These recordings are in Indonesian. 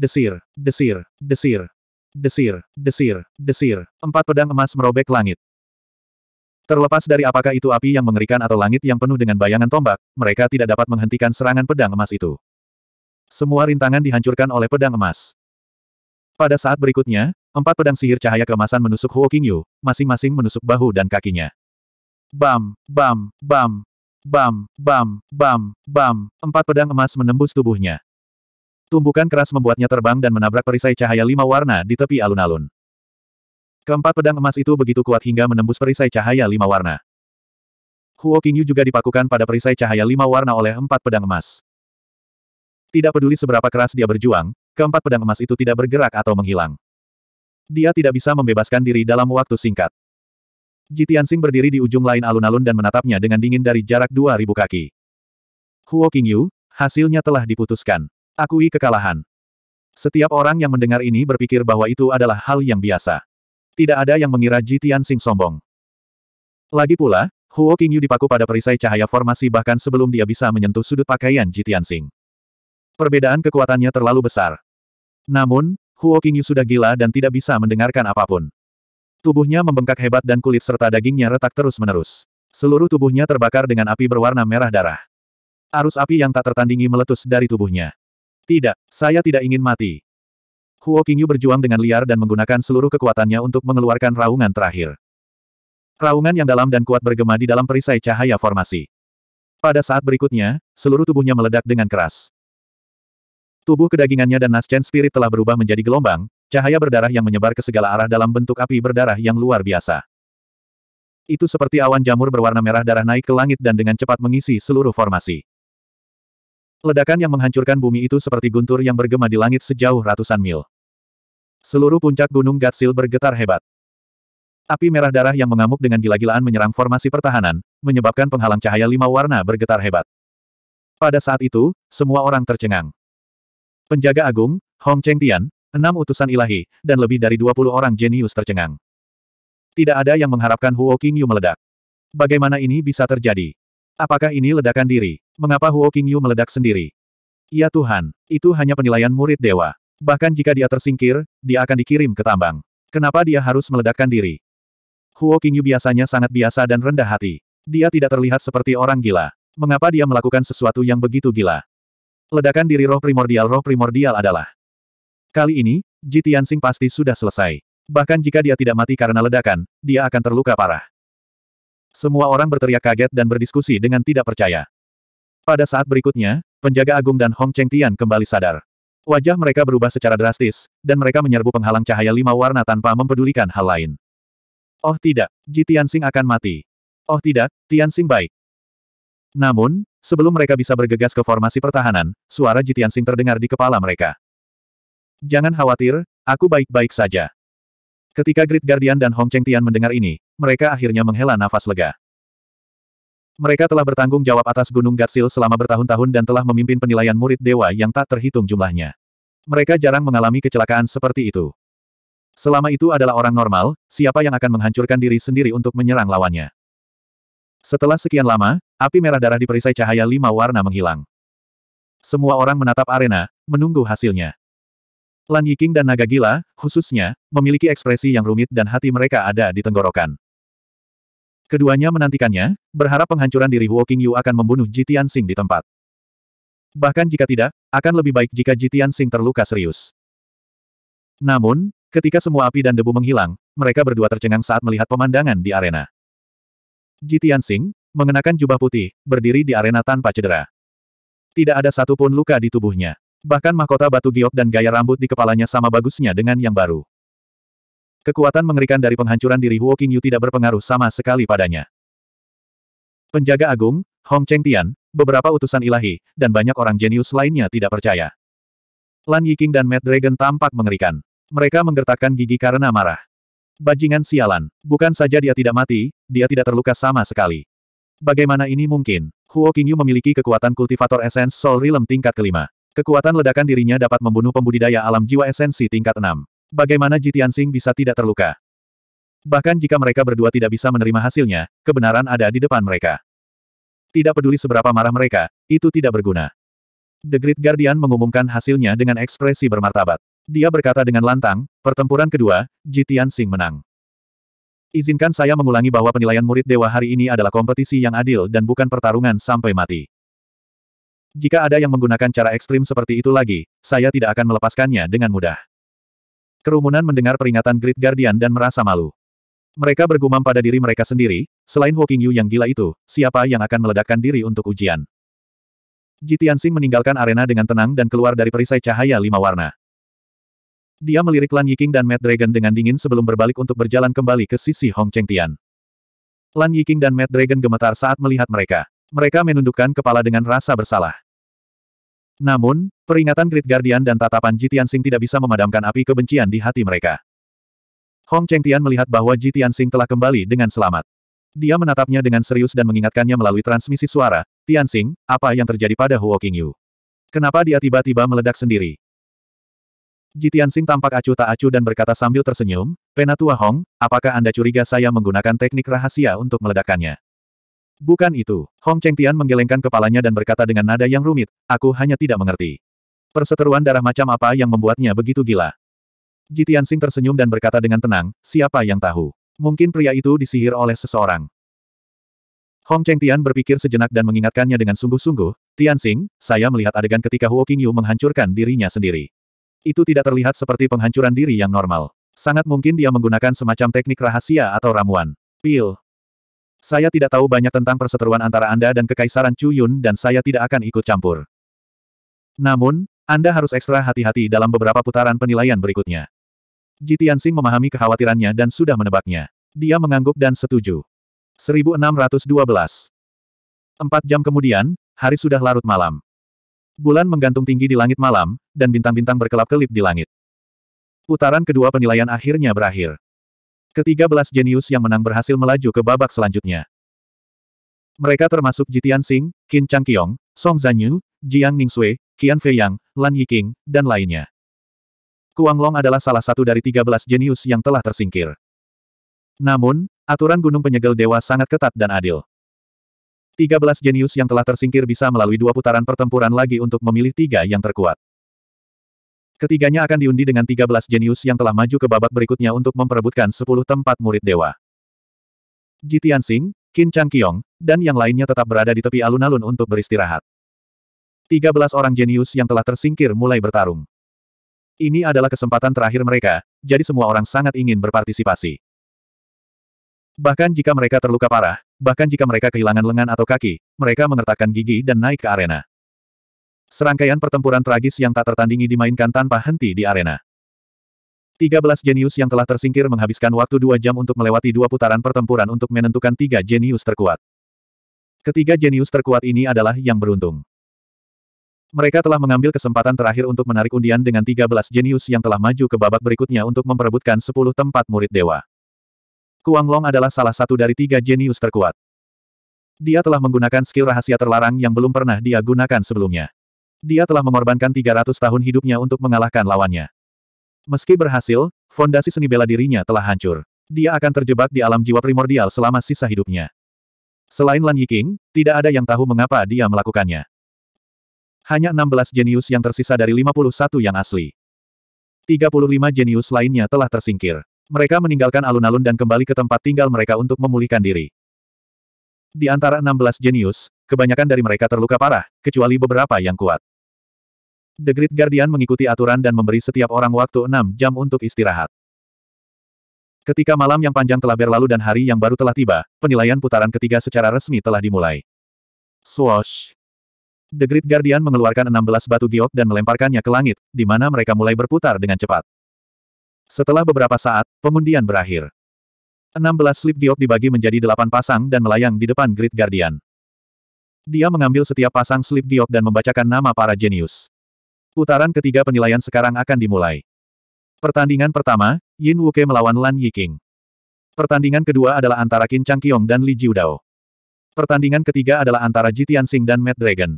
desir, desir, desir, desir, desir, desir. Empat pedang emas merobek langit. Terlepas dari apakah itu api yang mengerikan atau langit yang penuh dengan bayangan tombak, mereka tidak dapat menghentikan serangan pedang emas itu. Semua rintangan dihancurkan oleh pedang emas. Pada saat berikutnya, empat pedang sihir cahaya keemasan menusuk Huo Qingyu, masing-masing menusuk bahu dan kakinya. Bam, bam, bam, bam, bam, bam, bam. Empat pedang emas menembus tubuhnya. Tumbukan keras membuatnya terbang dan menabrak perisai cahaya lima warna di tepi alun-alun. Keempat pedang emas itu begitu kuat hingga menembus perisai cahaya lima warna. Huo Qingyu juga dipakukan pada perisai cahaya lima warna oleh empat pedang emas. Tidak peduli seberapa keras dia berjuang, keempat pedang emas itu tidak bergerak atau menghilang. Dia tidak bisa membebaskan diri dalam waktu singkat. Ji Tianxing berdiri di ujung lain alun-alun dan menatapnya dengan dingin dari jarak 2000 kaki. Huo Qingyu, hasilnya telah diputuskan. Akui kekalahan. Setiap orang yang mendengar ini berpikir bahwa itu adalah hal yang biasa. Tidak ada yang mengira Jitian Sing sombong. Lagi pula, Huo Qingyu dipaku pada perisai cahaya formasi bahkan sebelum dia bisa menyentuh sudut pakaian Jitian Sing. Perbedaan kekuatannya terlalu besar. Namun, Huo Qingyu sudah gila dan tidak bisa mendengarkan apapun. Tubuhnya membengkak hebat dan kulit serta dagingnya retak terus-menerus. Seluruh tubuhnya terbakar dengan api berwarna merah darah. Arus api yang tak tertandingi meletus dari tubuhnya. Tidak, saya tidak ingin mati. Huo Qingyu berjuang dengan liar dan menggunakan seluruh kekuatannya untuk mengeluarkan raungan terakhir. Raungan yang dalam dan kuat bergema di dalam perisai cahaya formasi. Pada saat berikutnya, seluruh tubuhnya meledak dengan keras. Tubuh kedagingannya dan Naschen Spirit telah berubah menjadi gelombang, cahaya berdarah yang menyebar ke segala arah dalam bentuk api berdarah yang luar biasa. Itu seperti awan jamur berwarna merah darah naik ke langit dan dengan cepat mengisi seluruh formasi. Ledakan yang menghancurkan bumi itu seperti guntur yang bergema di langit sejauh ratusan mil. Seluruh puncak gunung Gatsil bergetar hebat. Api merah darah yang mengamuk dengan gila-gilaan menyerang formasi pertahanan, menyebabkan penghalang cahaya lima warna bergetar hebat. Pada saat itu, semua orang tercengang. Penjaga Agung, Hong Cheng Tian, enam utusan ilahi, dan lebih dari 20 orang jenius tercengang. Tidak ada yang mengharapkan Huo Qingyu meledak. Bagaimana ini bisa terjadi? Apakah ini ledakan diri? Mengapa Huo Qingyu meledak sendiri? Ya Tuhan, itu hanya penilaian murid dewa. Bahkan jika dia tersingkir, dia akan dikirim ke tambang. Kenapa dia harus meledakkan diri? Huo Qingyu biasanya sangat biasa dan rendah hati. Dia tidak terlihat seperti orang gila. Mengapa dia melakukan sesuatu yang begitu gila? Ledakan diri roh primordial Roh primordial adalah. Kali ini, Tianxing pasti sudah selesai. Bahkan jika dia tidak mati karena ledakan, dia akan terluka parah. Semua orang berteriak kaget dan berdiskusi dengan tidak percaya. Pada saat berikutnya, penjaga agung dan Hong Cheng Tian kembali sadar. Wajah mereka berubah secara drastis, dan mereka menyerbu penghalang cahaya lima warna tanpa mempedulikan hal lain. Oh tidak, Ji Tian Xing akan mati. Oh tidak, Tian Tianxing baik. Namun, sebelum mereka bisa bergegas ke formasi pertahanan, suara Ji Tian Xing terdengar di kepala mereka. Jangan khawatir, aku baik-baik saja. Ketika Great Guardian dan Hong Cheng Tian mendengar ini, mereka akhirnya menghela nafas lega. Mereka telah bertanggung jawab atas Gunung Gatsil selama bertahun-tahun dan telah memimpin penilaian murid dewa yang tak terhitung jumlahnya. Mereka jarang mengalami kecelakaan seperti itu. Selama itu adalah orang normal, siapa yang akan menghancurkan diri sendiri untuk menyerang lawannya. Setelah sekian lama, api merah darah di perisai cahaya lima warna menghilang. Semua orang menatap arena, menunggu hasilnya. Lan Yiking dan naga gila, khususnya, memiliki ekspresi yang rumit dan hati mereka ada di tenggorokan. Keduanya menantikannya, berharap penghancuran diri Huo Qingyu akan membunuh Jitian Sing di tempat. Bahkan jika tidak, akan lebih baik jika Jitian Sing terluka serius. Namun, ketika semua api dan debu menghilang, mereka berdua tercengang saat melihat pemandangan di arena. Jitian Sing, mengenakan jubah putih, berdiri di arena tanpa cedera. Tidak ada satupun luka di tubuhnya. Bahkan mahkota batu giok dan gaya rambut di kepalanya sama bagusnya dengan yang baru. Kekuatan mengerikan dari penghancuran diri Huo Qingyu tidak berpengaruh sama sekali padanya. Penjaga Agung, Hong Cheng Tian, beberapa utusan ilahi, dan banyak orang jenius lainnya tidak percaya. Lan Yiking dan Mad Dragon tampak mengerikan. Mereka menggertakkan gigi karena marah. Bajingan sialan. Bukan saja dia tidak mati, dia tidak terluka sama sekali. Bagaimana ini mungkin? Huo Qingyu memiliki kekuatan kultivator esens Soul Realm tingkat kelima. Kekuatan ledakan dirinya dapat membunuh pembudidaya alam jiwa esensi tingkat 6. Bagaimana Jitian Sing bisa tidak terluka? Bahkan jika mereka berdua tidak bisa menerima hasilnya, kebenaran ada di depan mereka. Tidak peduli seberapa marah mereka, itu tidak berguna. The Great Guardian mengumumkan hasilnya dengan ekspresi bermartabat. Dia berkata dengan lantang, pertempuran kedua, Jitian Sing menang. Izinkan saya mengulangi bahwa penilaian murid dewa hari ini adalah kompetisi yang adil dan bukan pertarungan sampai mati. Jika ada yang menggunakan cara ekstrim seperti itu lagi, saya tidak akan melepaskannya dengan mudah. Kerumunan mendengar peringatan Great Guardian dan merasa malu. Mereka bergumam pada diri mereka sendiri, selain Woking Yu yang gila itu, siapa yang akan meledakkan diri untuk ujian? Jitiansing meninggalkan arena dengan tenang dan keluar dari perisai cahaya lima warna. Dia melirik Lan Yiking dan Mad Dragon dengan dingin sebelum berbalik untuk berjalan kembali ke sisi Hong Cheng Tian. Lan Yiking dan Mad Dragon gemetar saat melihat mereka. Mereka menundukkan kepala dengan rasa bersalah. Namun, peringatan Great Guardian dan tatapan Jitiansing tidak bisa memadamkan api kebencian di hati mereka. Hong Chengtian melihat bahwa Jitiansing telah kembali dengan selamat. Dia menatapnya dengan serius dan mengingatkannya melalui transmisi suara, Tianxing, apa yang terjadi pada Huo Qingyu? Kenapa dia tiba-tiba meledak sendiri? Jitiansing tampak acuh tak acuh dan berkata sambil tersenyum, Penatua Hong, apakah Anda curiga saya menggunakan teknik rahasia untuk meledakkannya? Bukan itu. Hong Cheng Tian menggelengkan kepalanya dan berkata dengan nada yang rumit, aku hanya tidak mengerti. Perseteruan darah macam apa yang membuatnya begitu gila? Jitian Sing tersenyum dan berkata dengan tenang, siapa yang tahu? Mungkin pria itu disihir oleh seseorang. Hong Cheng Tian berpikir sejenak dan mengingatkannya dengan sungguh-sungguh, Tian Sing, saya melihat adegan ketika Huo Qingyu menghancurkan dirinya sendiri. Itu tidak terlihat seperti penghancuran diri yang normal. Sangat mungkin dia menggunakan semacam teknik rahasia atau ramuan. Pil. Saya tidak tahu banyak tentang perseteruan antara Anda dan Kekaisaran Chu Yun dan saya tidak akan ikut campur. Namun, Anda harus ekstra hati-hati dalam beberapa putaran penilaian berikutnya. Ji Tianxing memahami kekhawatirannya dan sudah menebaknya. Dia mengangguk dan setuju. 1612 Empat jam kemudian, hari sudah larut malam. Bulan menggantung tinggi di langit malam, dan bintang-bintang berkelap-kelip di langit. Putaran kedua penilaian akhirnya berakhir. Ketiga belas jenius yang menang berhasil melaju ke babak selanjutnya. Mereka termasuk Jitian Xing, Qin Changqiong, Song Zanyu, Jiang Ningxue, Qian Feiyang, Lan Yiqing, dan lainnya. Kuang Long adalah salah satu dari tiga belas jenius yang telah tersingkir. Namun, aturan Gunung Penyegel Dewa sangat ketat dan adil. Tiga belas jenius yang telah tersingkir bisa melalui dua putaran pertempuran lagi untuk memilih tiga yang terkuat. Ketiganya akan diundi dengan 13 jenius yang telah maju ke babak berikutnya untuk memperebutkan 10 tempat murid dewa. Ji Tianxing, Qin Changqiong, dan yang lainnya tetap berada di tepi alun-alun untuk beristirahat. 13 orang jenius yang telah tersingkir mulai bertarung. Ini adalah kesempatan terakhir mereka, jadi semua orang sangat ingin berpartisipasi. Bahkan jika mereka terluka parah, bahkan jika mereka kehilangan lengan atau kaki, mereka mengertakkan gigi dan naik ke arena. Serangkaian pertempuran tragis yang tak tertandingi dimainkan tanpa henti di arena. 13 jenius yang telah tersingkir menghabiskan waktu dua jam untuk melewati dua putaran pertempuran untuk menentukan tiga jenius terkuat. Ketiga jenius terkuat ini adalah yang beruntung. Mereka telah mengambil kesempatan terakhir untuk menarik undian dengan 13 jenius yang telah maju ke babak berikutnya untuk memperebutkan 10 tempat murid dewa. Kuang Long adalah salah satu dari tiga jenius terkuat. Dia telah menggunakan skill rahasia terlarang yang belum pernah dia gunakan sebelumnya. Dia telah mengorbankan 300 tahun hidupnya untuk mengalahkan lawannya. Meski berhasil, fondasi seni bela dirinya telah hancur. Dia akan terjebak di alam jiwa primordial selama sisa hidupnya. Selain Lan Yiking, tidak ada yang tahu mengapa dia melakukannya. Hanya 16 jenius yang tersisa dari 51 yang asli. 35 jenius lainnya telah tersingkir. Mereka meninggalkan alun-alun dan kembali ke tempat tinggal mereka untuk memulihkan diri. Di antara 16 jenius, kebanyakan dari mereka terluka parah, kecuali beberapa yang kuat. The Great Guardian mengikuti aturan dan memberi setiap orang waktu enam jam untuk istirahat. Ketika malam yang panjang telah berlalu dan hari yang baru telah tiba, penilaian putaran ketiga secara resmi telah dimulai. Swoosh! The Great Guardian mengeluarkan 16 batu giok dan melemparkannya ke langit, di mana mereka mulai berputar dengan cepat. Setelah beberapa saat, pengundian berakhir. 16 slip giok dibagi menjadi 8 pasang dan melayang di depan Great Guardian. Dia mengambil setiap pasang slip giok dan membacakan nama para jenius. Putaran ketiga penilaian sekarang akan dimulai. Pertandingan pertama, Yin Wuke melawan Lan Yiking. Pertandingan kedua adalah antara Qin Changqiong dan Li Jiudao. Pertandingan ketiga adalah antara Ji Tianxing dan Mad Dragon.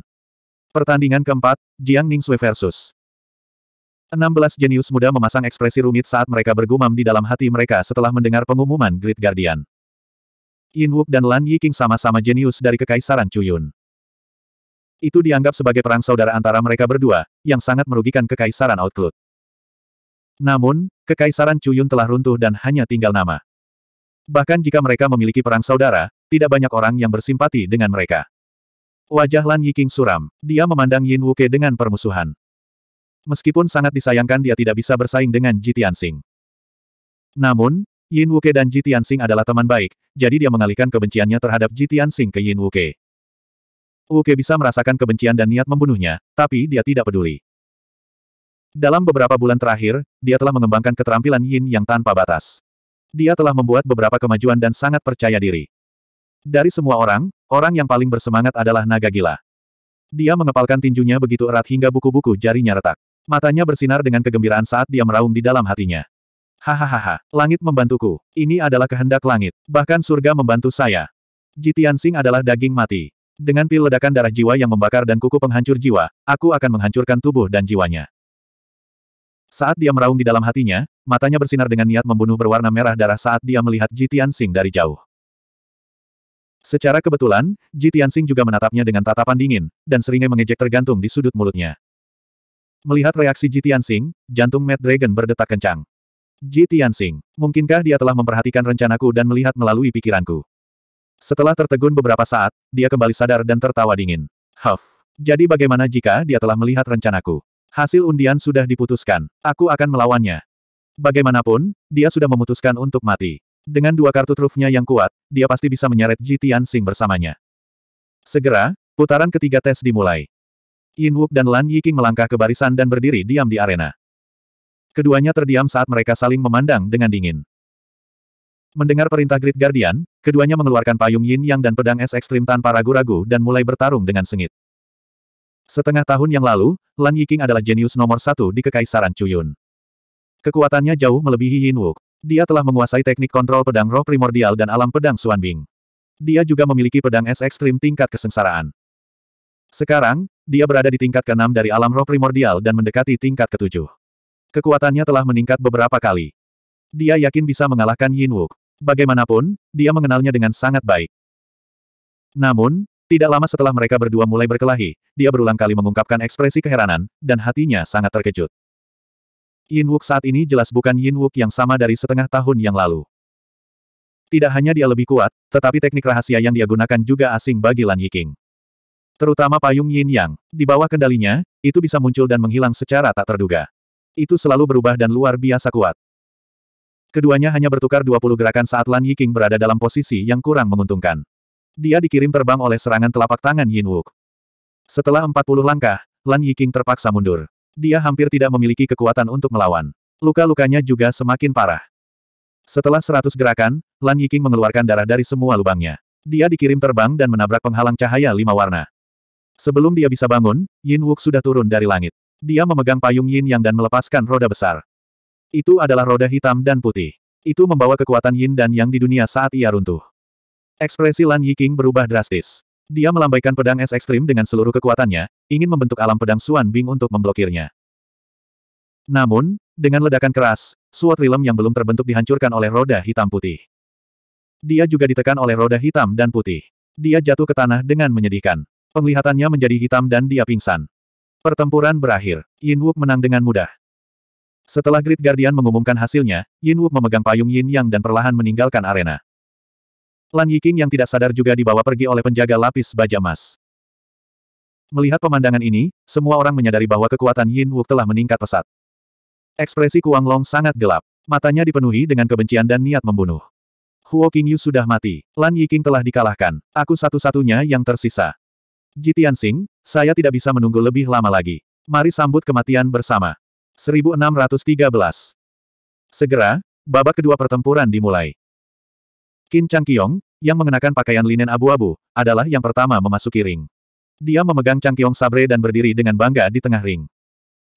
Pertandingan keempat, Jiang Sui versus 16 jenius muda memasang ekspresi rumit saat mereka bergumam di dalam hati mereka setelah mendengar pengumuman Great Guardian. Yin Wuke dan Lan Yiking sama-sama jenius dari Kekaisaran Cuyun. Itu dianggap sebagai perang saudara antara mereka berdua, yang sangat merugikan kekaisaran Outlook. Namun, kekaisaran Cuyun telah runtuh dan hanya tinggal nama. Bahkan jika mereka memiliki perang saudara, tidak banyak orang yang bersimpati dengan mereka. Wajah Lan Yiking suram. Dia memandang Yin Wuke dengan permusuhan. Meskipun sangat disayangkan dia tidak bisa bersaing dengan Ji Tianxing. Namun, Yin Wuke dan Ji Tianxing adalah teman baik, jadi dia mengalihkan kebenciannya terhadap Ji Tianxing ke Yin Wuke. Uke bisa merasakan kebencian dan niat membunuhnya, tapi dia tidak peduli. Dalam beberapa bulan terakhir, dia telah mengembangkan keterampilan yin yang tanpa batas. Dia telah membuat beberapa kemajuan dan sangat percaya diri. Dari semua orang, orang yang paling bersemangat adalah naga gila. Dia mengepalkan tinjunya begitu erat hingga buku-buku jarinya retak. Matanya bersinar dengan kegembiraan saat dia meraung di dalam hatinya. Hahaha, langit membantuku. Ini adalah kehendak langit. Bahkan surga membantu saya. Jitian Sing adalah daging mati. Dengan pil ledakan darah jiwa yang membakar dan kuku penghancur jiwa, aku akan menghancurkan tubuh dan jiwanya. Saat dia meraung di dalam hatinya, matanya bersinar dengan niat membunuh berwarna merah darah saat dia melihat Jitian Sing dari jauh. Secara kebetulan, Jitian Sing juga menatapnya dengan tatapan dingin, dan seringai mengejek tergantung di sudut mulutnya. Melihat reaksi Jitian Sing, jantung Mad Dragon berdetak kencang. Jitian Sing, mungkinkah dia telah memperhatikan rencanaku dan melihat melalui pikiranku? Setelah tertegun beberapa saat, dia kembali sadar dan tertawa dingin. Huff. Jadi bagaimana jika dia telah melihat rencanaku? Hasil undian sudah diputuskan. Aku akan melawannya. Bagaimanapun, dia sudah memutuskan untuk mati. Dengan dua kartu trufnya yang kuat, dia pasti bisa menyeret Jitian Tianxing bersamanya. Segera, putaran ketiga tes dimulai. Yin Wuk dan Lan Yiking melangkah ke barisan dan berdiri diam di arena. Keduanya terdiam saat mereka saling memandang dengan dingin. Mendengar perintah Great Guardian, keduanya mengeluarkan payung yin yang dan pedang es ekstrim tanpa ragu-ragu dan mulai bertarung dengan sengit. Setengah tahun yang lalu, Lan Yiking adalah jenius nomor satu di Kekaisaran Cuyun. Kekuatannya jauh melebihi Yin Wuk. Dia telah menguasai teknik kontrol pedang roh primordial dan alam pedang Bing. Dia juga memiliki pedang es ekstrim tingkat kesengsaraan. Sekarang, dia berada di tingkat ke-6 dari alam roh primordial dan mendekati tingkat ke-7. Kekuatannya telah meningkat beberapa kali. Dia yakin bisa mengalahkan Yin Wuk. Bagaimanapun, dia mengenalnya dengan sangat baik. Namun, tidak lama setelah mereka berdua mulai berkelahi, dia berulang kali mengungkapkan ekspresi keheranan, dan hatinya sangat terkejut. Yin Wook saat ini jelas bukan Yin Wook yang sama dari setengah tahun yang lalu. Tidak hanya dia lebih kuat, tetapi teknik rahasia yang dia gunakan juga asing bagi Lan Yiking. Terutama payung Yin Yang, di bawah kendalinya, itu bisa muncul dan menghilang secara tak terduga. Itu selalu berubah dan luar biasa kuat. Keduanya hanya bertukar 20 gerakan saat Lan Yiking berada dalam posisi yang kurang menguntungkan. Dia dikirim terbang oleh serangan telapak tangan Yin Wuk. Setelah 40 langkah, Lan Yiking terpaksa mundur. Dia hampir tidak memiliki kekuatan untuk melawan. Luka-lukanya juga semakin parah. Setelah 100 gerakan, Lan Yiking mengeluarkan darah dari semua lubangnya. Dia dikirim terbang dan menabrak penghalang cahaya lima warna. Sebelum dia bisa bangun, Yin Wuk sudah turun dari langit. Dia memegang payung Yin Yang dan melepaskan roda besar. Itu adalah roda hitam dan putih. Itu membawa kekuatan yin dan yang di dunia saat ia runtuh. Ekspresi Lan Yiking berubah drastis. Dia melambaikan pedang es ekstrim dengan seluruh kekuatannya, ingin membentuk alam pedang Suan Bing untuk memblokirnya. Namun, dengan ledakan keras, suat rilem yang belum terbentuk dihancurkan oleh roda hitam putih. Dia juga ditekan oleh roda hitam dan putih. Dia jatuh ke tanah dengan menyedihkan. Penglihatannya menjadi hitam dan dia pingsan. Pertempuran berakhir. Yin Wuk menang dengan mudah. Setelah Great Guardian mengumumkan hasilnya, Yin Wu memegang payung Yin Yang dan perlahan meninggalkan arena. Lan Yiking yang tidak sadar juga dibawa pergi oleh penjaga lapis baja emas. Melihat pemandangan ini, semua orang menyadari bahwa kekuatan Yin Wu telah meningkat pesat. Ekspresi Kuang Long sangat gelap. Matanya dipenuhi dengan kebencian dan niat membunuh. Huo Qingyu sudah mati. Lan Yiking telah dikalahkan. Aku satu-satunya yang tersisa. Jitian Sing, saya tidak bisa menunggu lebih lama lagi. Mari sambut kematian bersama. 1613. Segera, babak kedua pertempuran dimulai. Qin Changqiong, yang mengenakan pakaian linen abu-abu, adalah yang pertama memasuki ring. Dia memegang Changqiong Sabre dan berdiri dengan bangga di tengah ring.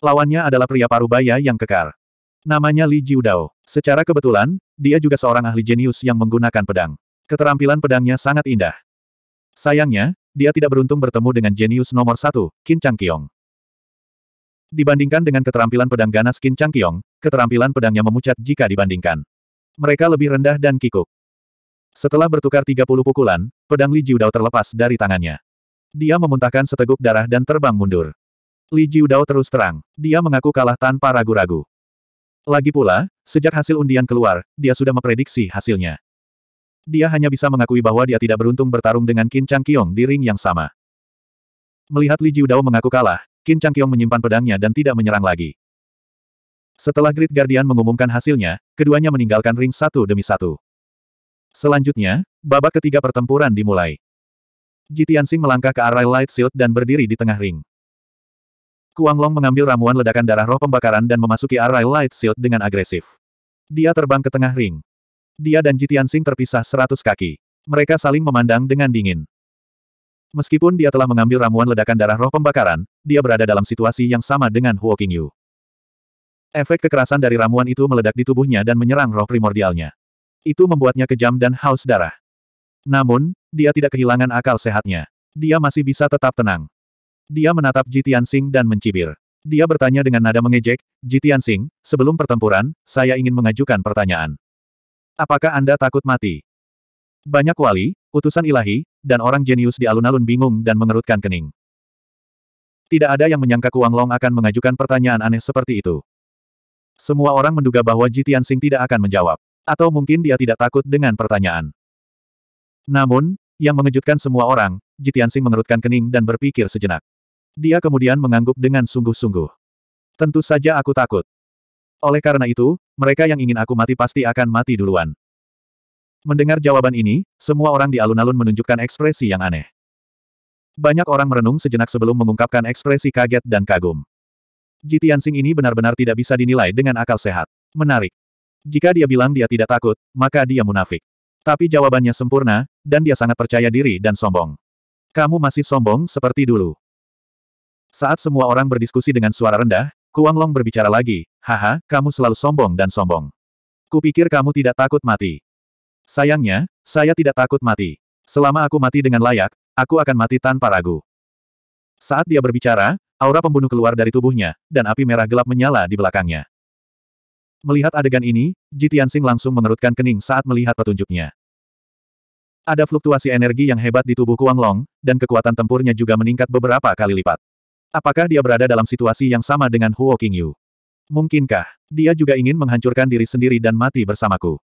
Lawannya adalah pria parubaya yang kekar. Namanya Li Jiudao. Secara kebetulan, dia juga seorang ahli jenius yang menggunakan pedang. Keterampilan pedangnya sangat indah. Sayangnya, dia tidak beruntung bertemu dengan jenius nomor satu, Qin Changqiong. Dibandingkan dengan keterampilan pedang ganas Kin Chang Changqiong, keterampilan pedangnya memucat jika dibandingkan. Mereka lebih rendah dan kikuk. Setelah bertukar 30 pukulan, pedang Li Jiudao terlepas dari tangannya. Dia memuntahkan seteguk darah dan terbang mundur. Li Jiudao terus terang, dia mengaku kalah tanpa ragu-ragu. Lagi pula, sejak hasil undian keluar, dia sudah memprediksi hasilnya. Dia hanya bisa mengakui bahwa dia tidak beruntung bertarung dengan Kin Chang Changqiong di ring yang sama. Melihat Li Jiudao mengaku kalah, Qin Changqiong menyimpan pedangnya dan tidak menyerang lagi. Setelah Great Guardian mengumumkan hasilnya, keduanya meninggalkan ring satu demi satu. Selanjutnya, babak ketiga pertempuran dimulai. Jitiansing melangkah ke arah Light Shield dan berdiri di tengah ring. Kuang Long mengambil ramuan ledakan darah roh pembakaran dan memasuki arah Light Shield dengan agresif. Dia terbang ke tengah ring. Dia dan Jitiansing terpisah seratus kaki. Mereka saling memandang dengan dingin. Meskipun dia telah mengambil ramuan ledakan darah roh pembakaran, dia berada dalam situasi yang sama dengan Huo Qingyu. Efek kekerasan dari ramuan itu meledak di tubuhnya dan menyerang roh primordialnya. Itu membuatnya kejam dan haus darah. Namun, dia tidak kehilangan akal sehatnya. Dia masih bisa tetap tenang. Dia menatap Ji Tianxing dan mencibir. Dia bertanya dengan nada mengejek, Ji Tianxing, sebelum pertempuran, saya ingin mengajukan pertanyaan. Apakah Anda takut mati? Banyak wali, utusan ilahi, dan orang jenius di alun-alun bingung dan mengerutkan kening. Tidak ada yang menyangka Kuang Long akan mengajukan pertanyaan aneh seperti itu. Semua orang menduga bahwa Ji Tianxing tidak akan menjawab. Atau mungkin dia tidak takut dengan pertanyaan. Namun, yang mengejutkan semua orang, Ji Tianxing mengerutkan kening dan berpikir sejenak. Dia kemudian mengangguk dengan sungguh-sungguh. Tentu saja aku takut. Oleh karena itu, mereka yang ingin aku mati pasti akan mati duluan. Mendengar jawaban ini, semua orang di alun-alun menunjukkan ekspresi yang aneh. Banyak orang merenung sejenak sebelum mengungkapkan ekspresi kaget dan kagum. Jitiansing ini benar-benar tidak bisa dinilai dengan akal sehat. Menarik. Jika dia bilang dia tidak takut, maka dia munafik. Tapi jawabannya sempurna, dan dia sangat percaya diri dan sombong. Kamu masih sombong seperti dulu. Saat semua orang berdiskusi dengan suara rendah, Kuang Long berbicara lagi, Haha, kamu selalu sombong dan sombong. Kupikir kamu tidak takut mati. Sayangnya, saya tidak takut mati. Selama aku mati dengan layak, aku akan mati tanpa ragu. Saat dia berbicara, aura pembunuh keluar dari tubuhnya, dan api merah gelap menyala di belakangnya. Melihat adegan ini, Jitian Sing langsung mengerutkan kening saat melihat petunjuknya. Ada fluktuasi energi yang hebat di tubuh Kuang Long, dan kekuatan tempurnya juga meningkat beberapa kali lipat. Apakah dia berada dalam situasi yang sama dengan Huo Qingyu? Mungkinkah, dia juga ingin menghancurkan diri sendiri dan mati bersamaku?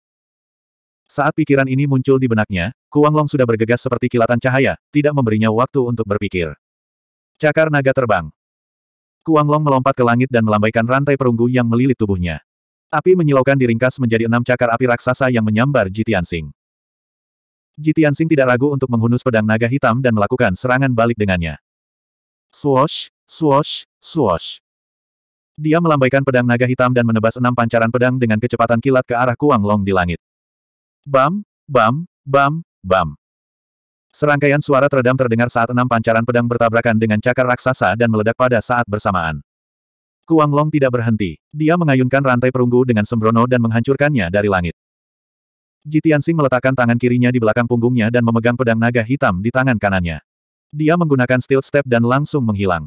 Saat pikiran ini muncul di benaknya, Kuang Long sudah bergegas seperti kilatan cahaya, tidak memberinya waktu untuk berpikir. Cakar naga terbang. Kuang Long melompat ke langit dan melambaikan rantai perunggu yang melilit tubuhnya. Api menyilaukan diringkas menjadi enam cakar api raksasa yang menyambar Jitian Sing. Jitian Sing tidak ragu untuk menghunus pedang naga hitam dan melakukan serangan balik dengannya. Swosh, swosh, swosh. Dia melambaikan pedang naga hitam dan menebas enam pancaran pedang dengan kecepatan kilat ke arah Kuang Long di langit. Bam, bam, bam, bam. Serangkaian suara teredam terdengar saat enam pancaran pedang bertabrakan dengan cakar raksasa dan meledak pada saat bersamaan. Kuang Long tidak berhenti. Dia mengayunkan rantai perunggu dengan sembrono dan menghancurkannya dari langit. Jitiansing meletakkan tangan kirinya di belakang punggungnya dan memegang pedang naga hitam di tangan kanannya. Dia menggunakan Steel step dan langsung menghilang.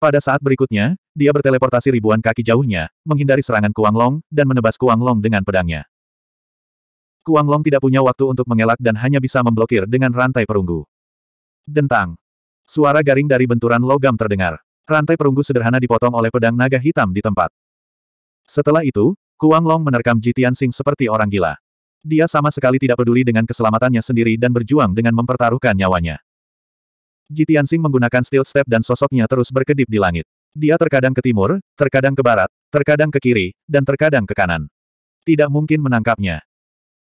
Pada saat berikutnya, dia berteleportasi ribuan kaki jauhnya, menghindari serangan Kuang Long, dan menebas Kuang Long dengan pedangnya. Kuang Long tidak punya waktu untuk mengelak dan hanya bisa memblokir dengan rantai perunggu. Dentang. Suara garing dari benturan logam terdengar. Rantai perunggu sederhana dipotong oleh pedang naga hitam di tempat. Setelah itu, Kuang Long menerkam Jitian Sing seperti orang gila. Dia sama sekali tidak peduli dengan keselamatannya sendiri dan berjuang dengan mempertaruhkan nyawanya. Jitian Sing menggunakan steel step dan sosoknya terus berkedip di langit. Dia terkadang ke timur, terkadang ke barat, terkadang ke kiri, dan terkadang ke kanan. Tidak mungkin menangkapnya.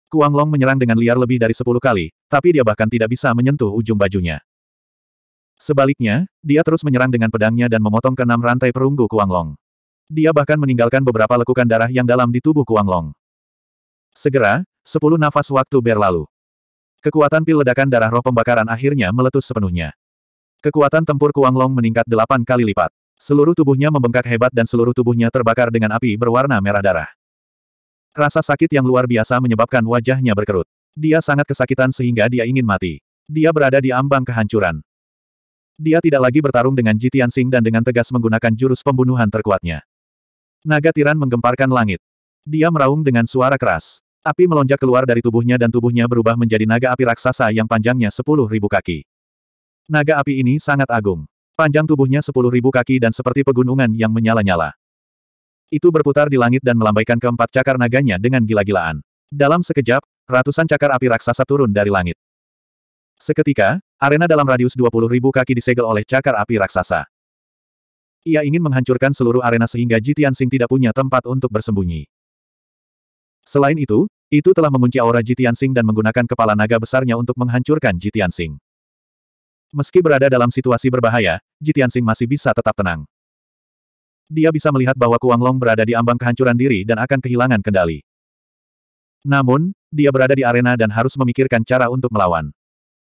Kuang Long menyerang dengan liar lebih dari sepuluh kali, tapi dia bahkan tidak bisa menyentuh ujung bajunya. Sebaliknya, dia terus menyerang dengan pedangnya dan memotong enam rantai perunggu Kuang Long. Dia bahkan meninggalkan beberapa lekukan darah yang dalam di tubuh Kuang Long. Segera, sepuluh nafas waktu berlalu. Kekuatan pil ledakan darah roh pembakaran akhirnya meletus sepenuhnya. Kekuatan tempur Kuang Long meningkat delapan kali lipat. Seluruh tubuhnya membengkak hebat dan seluruh tubuhnya terbakar dengan api berwarna merah darah. Rasa sakit yang luar biasa menyebabkan wajahnya berkerut. Dia sangat kesakitan sehingga dia ingin mati. Dia berada di ambang kehancuran. Dia tidak lagi bertarung dengan Jitian Sing dan dengan tegas menggunakan jurus pembunuhan terkuatnya. Naga tiran menggemparkan langit. Dia meraung dengan suara keras. Api melonjak keluar dari tubuhnya dan tubuhnya berubah menjadi naga api raksasa yang panjangnya sepuluh ribu kaki. Naga api ini sangat agung. Panjang tubuhnya sepuluh ribu kaki dan seperti pegunungan yang menyala-nyala. Itu berputar di langit dan melambaikan keempat cakar naganya dengan gila-gilaan. Dalam sekejap, ratusan cakar api raksasa turun dari langit. Seketika, arena dalam radius ribu kaki disegel oleh cakar api raksasa. Ia ingin menghancurkan seluruh arena sehingga Jitian Sing tidak punya tempat untuk bersembunyi. Selain itu, itu telah mengunci aura Jitian Sing dan menggunakan kepala naga besarnya untuk menghancurkan Jitian Sing. Meski berada dalam situasi berbahaya, Jitian Sing masih bisa tetap tenang dia bisa melihat bahwa Kuang Long berada di ambang kehancuran diri dan akan kehilangan kendali. Namun, dia berada di arena dan harus memikirkan cara untuk melawan.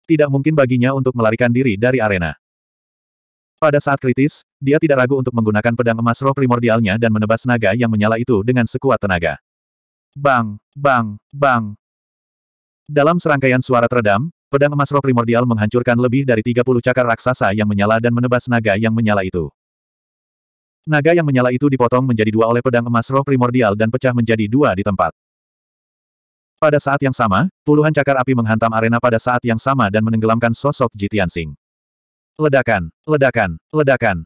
Tidak mungkin baginya untuk melarikan diri dari arena. Pada saat kritis, dia tidak ragu untuk menggunakan pedang emas roh primordialnya dan menebas naga yang menyala itu dengan sekuat tenaga. Bang, bang, bang. Dalam serangkaian suara teredam, pedang emas roh primordial menghancurkan lebih dari 30 cakar raksasa yang menyala dan menebas naga yang menyala itu. Naga yang menyala itu dipotong menjadi dua oleh pedang emas roh primordial dan pecah menjadi dua di tempat. Pada saat yang sama, puluhan cakar api menghantam arena pada saat yang sama dan menenggelamkan sosok Jitian Sing. Ledakan, ledakan, ledakan.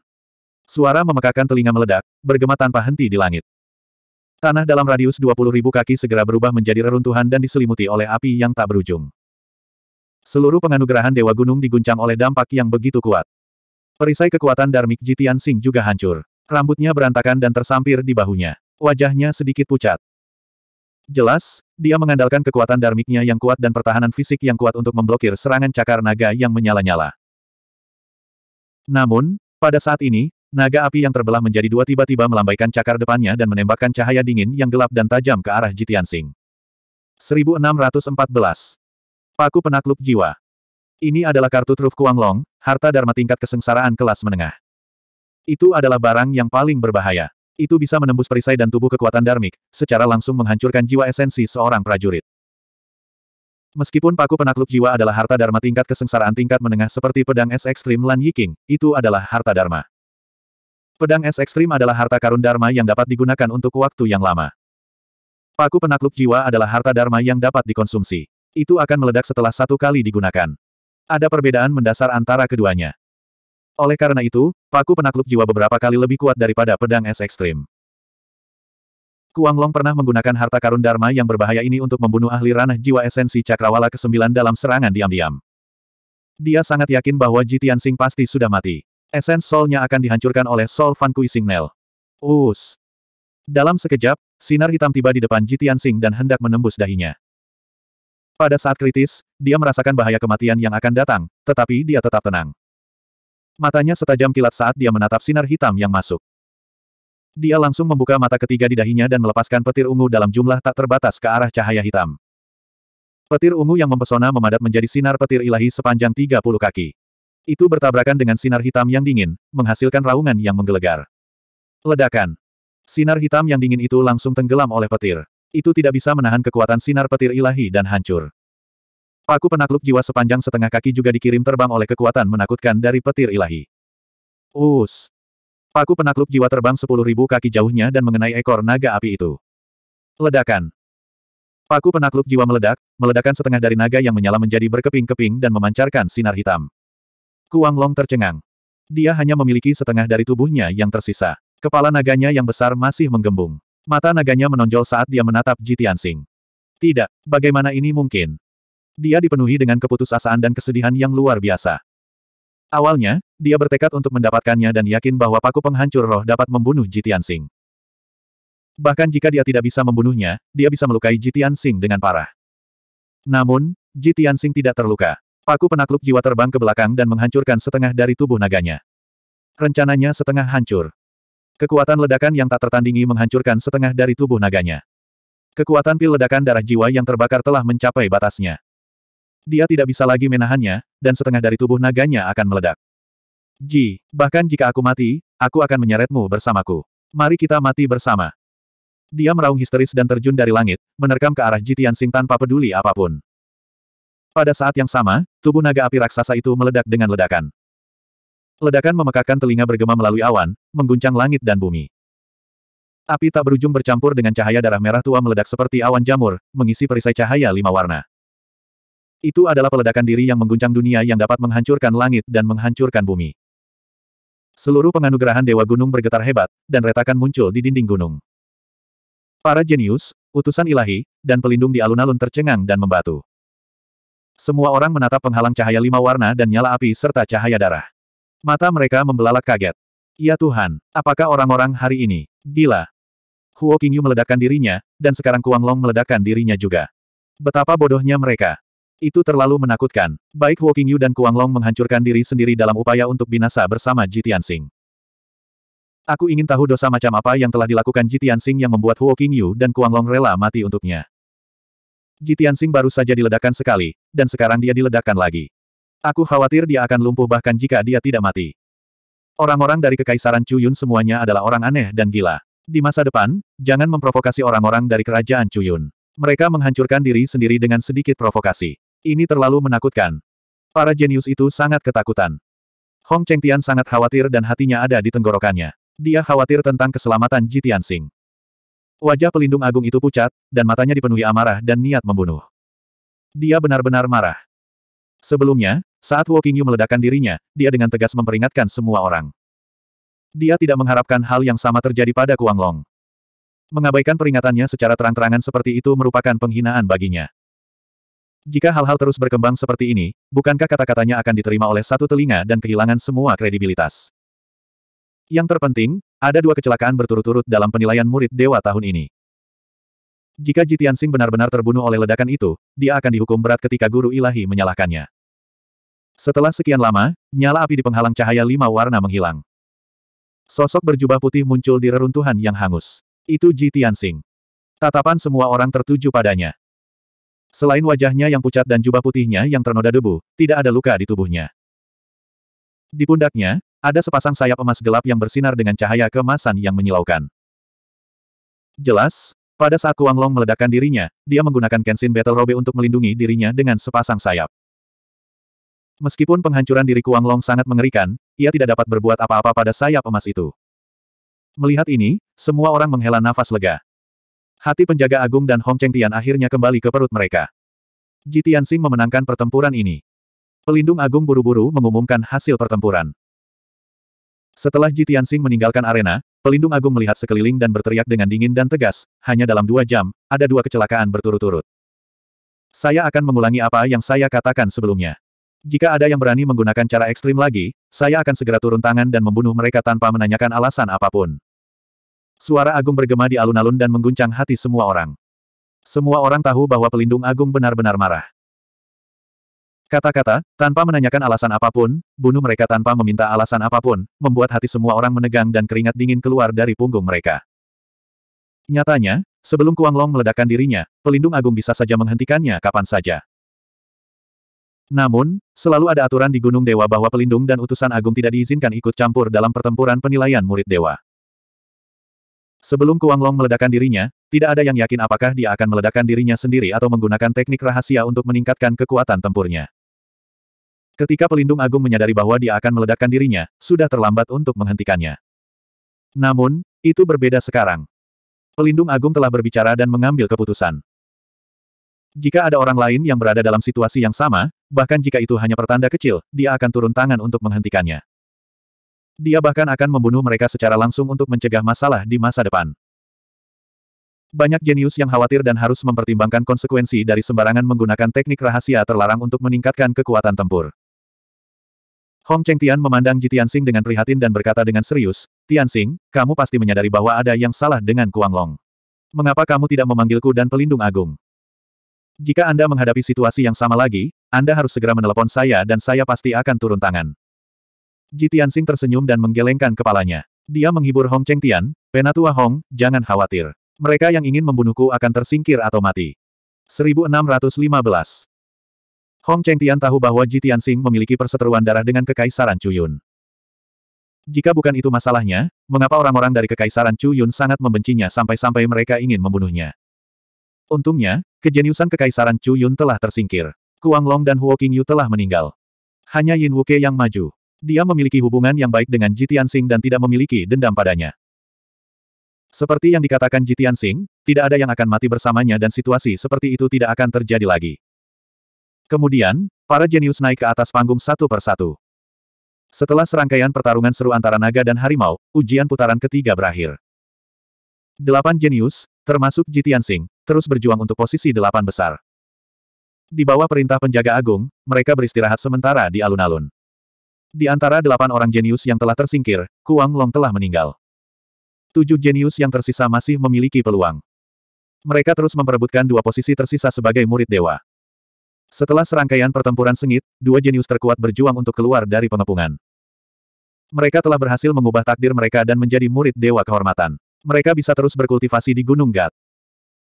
Suara memekakan telinga meledak, bergema tanpa henti di langit. Tanah dalam radius 20 ribu kaki segera berubah menjadi reruntuhan dan diselimuti oleh api yang tak berujung. Seluruh penganugerahan Dewa Gunung diguncang oleh dampak yang begitu kuat. Perisai kekuatan Darmik Jitian Sing juga hancur. Rambutnya berantakan dan tersampir di bahunya. Wajahnya sedikit pucat. Jelas, dia mengandalkan kekuatan darmiknya yang kuat dan pertahanan fisik yang kuat untuk memblokir serangan cakar naga yang menyala-nyala. Namun, pada saat ini, naga api yang terbelah menjadi dua tiba-tiba melambaikan cakar depannya dan menembakkan cahaya dingin yang gelap dan tajam ke arah Jitian Sing. 1614. Paku Penakluk Jiwa Ini adalah kartu truf Kuang Long, harta dharma tingkat kesengsaraan kelas menengah. Itu adalah barang yang paling berbahaya. Itu bisa menembus perisai dan tubuh kekuatan Darmik, secara langsung menghancurkan jiwa esensi seorang prajurit. Meskipun paku penakluk jiwa adalah harta dharma tingkat kesengsaraan tingkat menengah seperti pedang es ekstrim Lan Yiking, itu adalah harta dharma. Pedang es ekstrim adalah harta karun dharma yang dapat digunakan untuk waktu yang lama. Paku penakluk jiwa adalah harta dharma yang dapat dikonsumsi. Itu akan meledak setelah satu kali digunakan. Ada perbedaan mendasar antara keduanya. Oleh karena itu, paku penakluk jiwa beberapa kali lebih kuat daripada pedang es ekstrim. Kuang Long pernah menggunakan harta karun Dharma yang berbahaya ini untuk membunuh ahli ranah jiwa esensi Cakrawala ke-9 dalam serangan diam-diam. Dia sangat yakin bahwa Jitian Sing pasti sudah mati. Esens solnya akan dihancurkan oleh sol Fan Kui Nel. Us. Dalam sekejap, sinar hitam tiba di depan Jitian Sing dan hendak menembus dahinya. Pada saat kritis, dia merasakan bahaya kematian yang akan datang, tetapi dia tetap tenang. Matanya setajam kilat saat dia menatap sinar hitam yang masuk. Dia langsung membuka mata ketiga di dahinya dan melepaskan petir ungu dalam jumlah tak terbatas ke arah cahaya hitam. Petir ungu yang mempesona memadat menjadi sinar petir ilahi sepanjang 30 kaki. Itu bertabrakan dengan sinar hitam yang dingin, menghasilkan raungan yang menggelegar. Ledakan. Sinar hitam yang dingin itu langsung tenggelam oleh petir. Itu tidak bisa menahan kekuatan sinar petir ilahi dan hancur. Paku penakluk jiwa sepanjang setengah kaki juga dikirim terbang oleh kekuatan menakutkan dari petir ilahi. Us. Paku penakluk jiwa terbang sepuluh ribu kaki jauhnya dan mengenai ekor naga api itu. Ledakan. Paku penakluk jiwa meledak, meledakan setengah dari naga yang menyala menjadi berkeping-keping dan memancarkan sinar hitam. Kuang Long tercengang. Dia hanya memiliki setengah dari tubuhnya yang tersisa. Kepala naganya yang besar masih menggembung. Mata naganya menonjol saat dia menatap Jitian Sing. Tidak, bagaimana ini mungkin? Dia dipenuhi dengan keputusasaan dan kesedihan yang luar biasa. Awalnya, dia bertekad untuk mendapatkannya dan yakin bahwa paku penghancur roh dapat membunuh Jitian Sing. Bahkan jika dia tidak bisa membunuhnya, dia bisa melukai Jitian Sing dengan parah. Namun, Jitian Sing tidak terluka. Paku penakluk jiwa terbang ke belakang dan menghancurkan setengah dari tubuh naganya. Rencananya setengah hancur. Kekuatan ledakan yang tak tertandingi menghancurkan setengah dari tubuh naganya. Kekuatan pil ledakan darah jiwa yang terbakar telah mencapai batasnya. Dia tidak bisa lagi menahannya, dan setengah dari tubuh naganya akan meledak. Ji, bahkan jika aku mati, aku akan menyeretmu bersamaku. Mari kita mati bersama. Dia meraung histeris dan terjun dari langit, menerkam ke arah Jitian Sing tanpa peduli apapun. Pada saat yang sama, tubuh naga api raksasa itu meledak dengan ledakan. Ledakan memekakan telinga bergema melalui awan, mengguncang langit dan bumi. Api tak berujung bercampur dengan cahaya darah merah tua meledak seperti awan jamur, mengisi perisai cahaya lima warna. Itu adalah peledakan diri yang mengguncang dunia yang dapat menghancurkan langit dan menghancurkan bumi. Seluruh penganugerahan Dewa Gunung bergetar hebat, dan retakan muncul di dinding gunung. Para jenius, utusan ilahi, dan pelindung di alun-alun tercengang dan membatu. Semua orang menatap penghalang cahaya lima warna dan nyala api serta cahaya darah. Mata mereka membelalak kaget. Ya Tuhan, apakah orang-orang hari ini, gila? Huo Qingyu meledakkan dirinya, dan sekarang Kuang Long meledakkan dirinya juga. Betapa bodohnya mereka. Itu terlalu menakutkan. Baik Huo Qingyu dan Kuang Long menghancurkan diri sendiri dalam upaya untuk binasa bersama Ji Tianxing. Aku ingin tahu dosa macam apa yang telah dilakukan Ji Tianxing yang membuat Huo Qingyu dan Kuang Long rela mati untuknya. Ji Tianxing baru saja diledakkan sekali, dan sekarang dia diledakkan lagi. Aku khawatir dia akan lumpuh bahkan jika dia tidak mati. Orang-orang dari Kekaisaran Chuyun semuanya adalah orang aneh dan gila. Di masa depan, jangan memprovokasi orang-orang dari Kerajaan Chuyun. Mereka menghancurkan diri sendiri dengan sedikit provokasi. Ini terlalu menakutkan. Para jenius itu sangat ketakutan. Hong Chengtian sangat khawatir dan hatinya ada di tenggorokannya. Dia khawatir tentang keselamatan Ji Tianxing. Wajah pelindung agung itu pucat, dan matanya dipenuhi amarah dan niat membunuh. Dia benar-benar marah. Sebelumnya, saat Wu Qingyu meledakkan dirinya, dia dengan tegas memperingatkan semua orang. Dia tidak mengharapkan hal yang sama terjadi pada Kuang Long. Mengabaikan peringatannya secara terang-terangan seperti itu merupakan penghinaan baginya. Jika hal-hal terus berkembang seperti ini, bukankah kata-katanya akan diterima oleh satu telinga dan kehilangan semua kredibilitas? Yang terpenting, ada dua kecelakaan berturut-turut dalam penilaian murid dewa tahun ini. Jika Jitian Sing benar-benar terbunuh oleh ledakan itu, dia akan dihukum berat ketika guru ilahi menyalahkannya. Setelah sekian lama, nyala api di penghalang cahaya lima warna menghilang. Sosok berjubah putih muncul di reruntuhan yang hangus. Itu Jitianxing. Sing. Tatapan semua orang tertuju padanya. Selain wajahnya yang pucat dan jubah putihnya yang ternoda debu, tidak ada luka di tubuhnya. Di pundaknya, ada sepasang sayap emas gelap yang bersinar dengan cahaya kemasan yang menyilaukan. Jelas, pada saat Kuang Long meledakkan dirinya, dia menggunakan Kenshin Battle Robe untuk melindungi dirinya dengan sepasang sayap. Meskipun penghancuran diri Kuang Long sangat mengerikan, ia tidak dapat berbuat apa-apa pada sayap emas itu. Melihat ini, semua orang menghela nafas lega. Hati penjaga agung dan Hong Cheng Tian akhirnya kembali ke perut mereka. Ji Tianxing memenangkan pertempuran ini. Pelindung agung buru-buru mengumumkan hasil pertempuran. Setelah Ji Tianxing meninggalkan arena, pelindung agung melihat sekeliling dan berteriak dengan dingin dan tegas, hanya dalam dua jam, ada dua kecelakaan berturut-turut. Saya akan mengulangi apa yang saya katakan sebelumnya. Jika ada yang berani menggunakan cara ekstrim lagi, saya akan segera turun tangan dan membunuh mereka tanpa menanyakan alasan apapun. Suara agung bergema di alun-alun dan mengguncang hati semua orang. Semua orang tahu bahwa pelindung agung benar-benar marah. Kata-kata, tanpa menanyakan alasan apapun, bunuh mereka tanpa meminta alasan apapun, membuat hati semua orang menegang dan keringat dingin keluar dari punggung mereka. Nyatanya, sebelum Kuang Long meledakkan dirinya, pelindung agung bisa saja menghentikannya kapan saja. Namun, selalu ada aturan di Gunung Dewa bahwa pelindung dan utusan agung tidak diizinkan ikut campur dalam pertempuran penilaian murid dewa. Sebelum Kuang Long meledakkan dirinya, tidak ada yang yakin apakah dia akan meledakkan dirinya sendiri atau menggunakan teknik rahasia untuk meningkatkan kekuatan tempurnya. Ketika pelindung agung menyadari bahwa dia akan meledakkan dirinya, sudah terlambat untuk menghentikannya. Namun, itu berbeda sekarang. Pelindung agung telah berbicara dan mengambil keputusan. Jika ada orang lain yang berada dalam situasi yang sama, bahkan jika itu hanya pertanda kecil, dia akan turun tangan untuk menghentikannya. Dia bahkan akan membunuh mereka secara langsung untuk mencegah masalah di masa depan. Banyak jenius yang khawatir dan harus mempertimbangkan konsekuensi dari sembarangan menggunakan teknik rahasia terlarang untuk meningkatkan kekuatan tempur. Hong Cheng Tian memandang Ji Tianxing dengan prihatin dan berkata dengan serius, Tianxing, kamu pasti menyadari bahwa ada yang salah dengan Kuang Long. Mengapa kamu tidak memanggilku dan pelindung agung? Jika Anda menghadapi situasi yang sama lagi, Anda harus segera menelepon saya dan saya pasti akan turun tangan. Ji Tianxing tersenyum dan menggelengkan kepalanya. Dia menghibur Hong Cheng Tian, Penatua Hong, jangan khawatir. Mereka yang ingin membunuhku akan tersingkir atau mati. 1615 Hong Cheng Tian tahu bahwa Ji Tianxing memiliki perseteruan darah dengan Kekaisaran Cuyun. Jika bukan itu masalahnya, mengapa orang-orang dari Kekaisaran Cuyun sangat membencinya sampai-sampai mereka ingin membunuhnya? Untungnya, kejeniusan Kekaisaran Cuyun telah tersingkir. Kuang Long dan Huo Qingyu telah meninggal. Hanya Yin Wuke yang maju. Dia memiliki hubungan yang baik dengan Jitian Sing dan tidak memiliki dendam padanya. Seperti yang dikatakan Jitian Sing, tidak ada yang akan mati bersamanya dan situasi seperti itu tidak akan terjadi lagi. Kemudian, para jenius naik ke atas panggung satu persatu. Setelah serangkaian pertarungan seru antara naga dan harimau, ujian putaran ketiga berakhir. Delapan jenius, termasuk Jitian Sing, terus berjuang untuk posisi delapan besar. Di bawah perintah penjaga agung, mereka beristirahat sementara di alun-alun. Di antara delapan orang jenius yang telah tersingkir, Kuang Long telah meninggal. Tujuh jenius yang tersisa masih memiliki peluang. Mereka terus memperebutkan dua posisi tersisa sebagai murid dewa. Setelah serangkaian pertempuran sengit, dua jenius terkuat berjuang untuk keluar dari pengepungan. Mereka telah berhasil mengubah takdir mereka dan menjadi murid dewa kehormatan. Mereka bisa terus berkultivasi di Gunung Gat.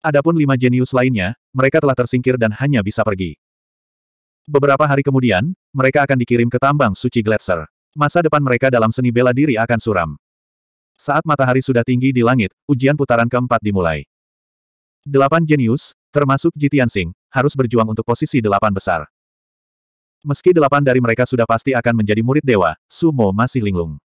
Adapun lima jenius lainnya, mereka telah tersingkir dan hanya bisa pergi. Beberapa hari kemudian, mereka akan dikirim ke tambang suci Gletser. Masa depan mereka dalam seni bela diri akan suram. Saat matahari sudah tinggi di langit, ujian putaran keempat dimulai. Delapan jenius, termasuk Jitian Singh, harus berjuang untuk posisi delapan besar. Meski delapan dari mereka sudah pasti akan menjadi murid dewa, Sumo masih linglung.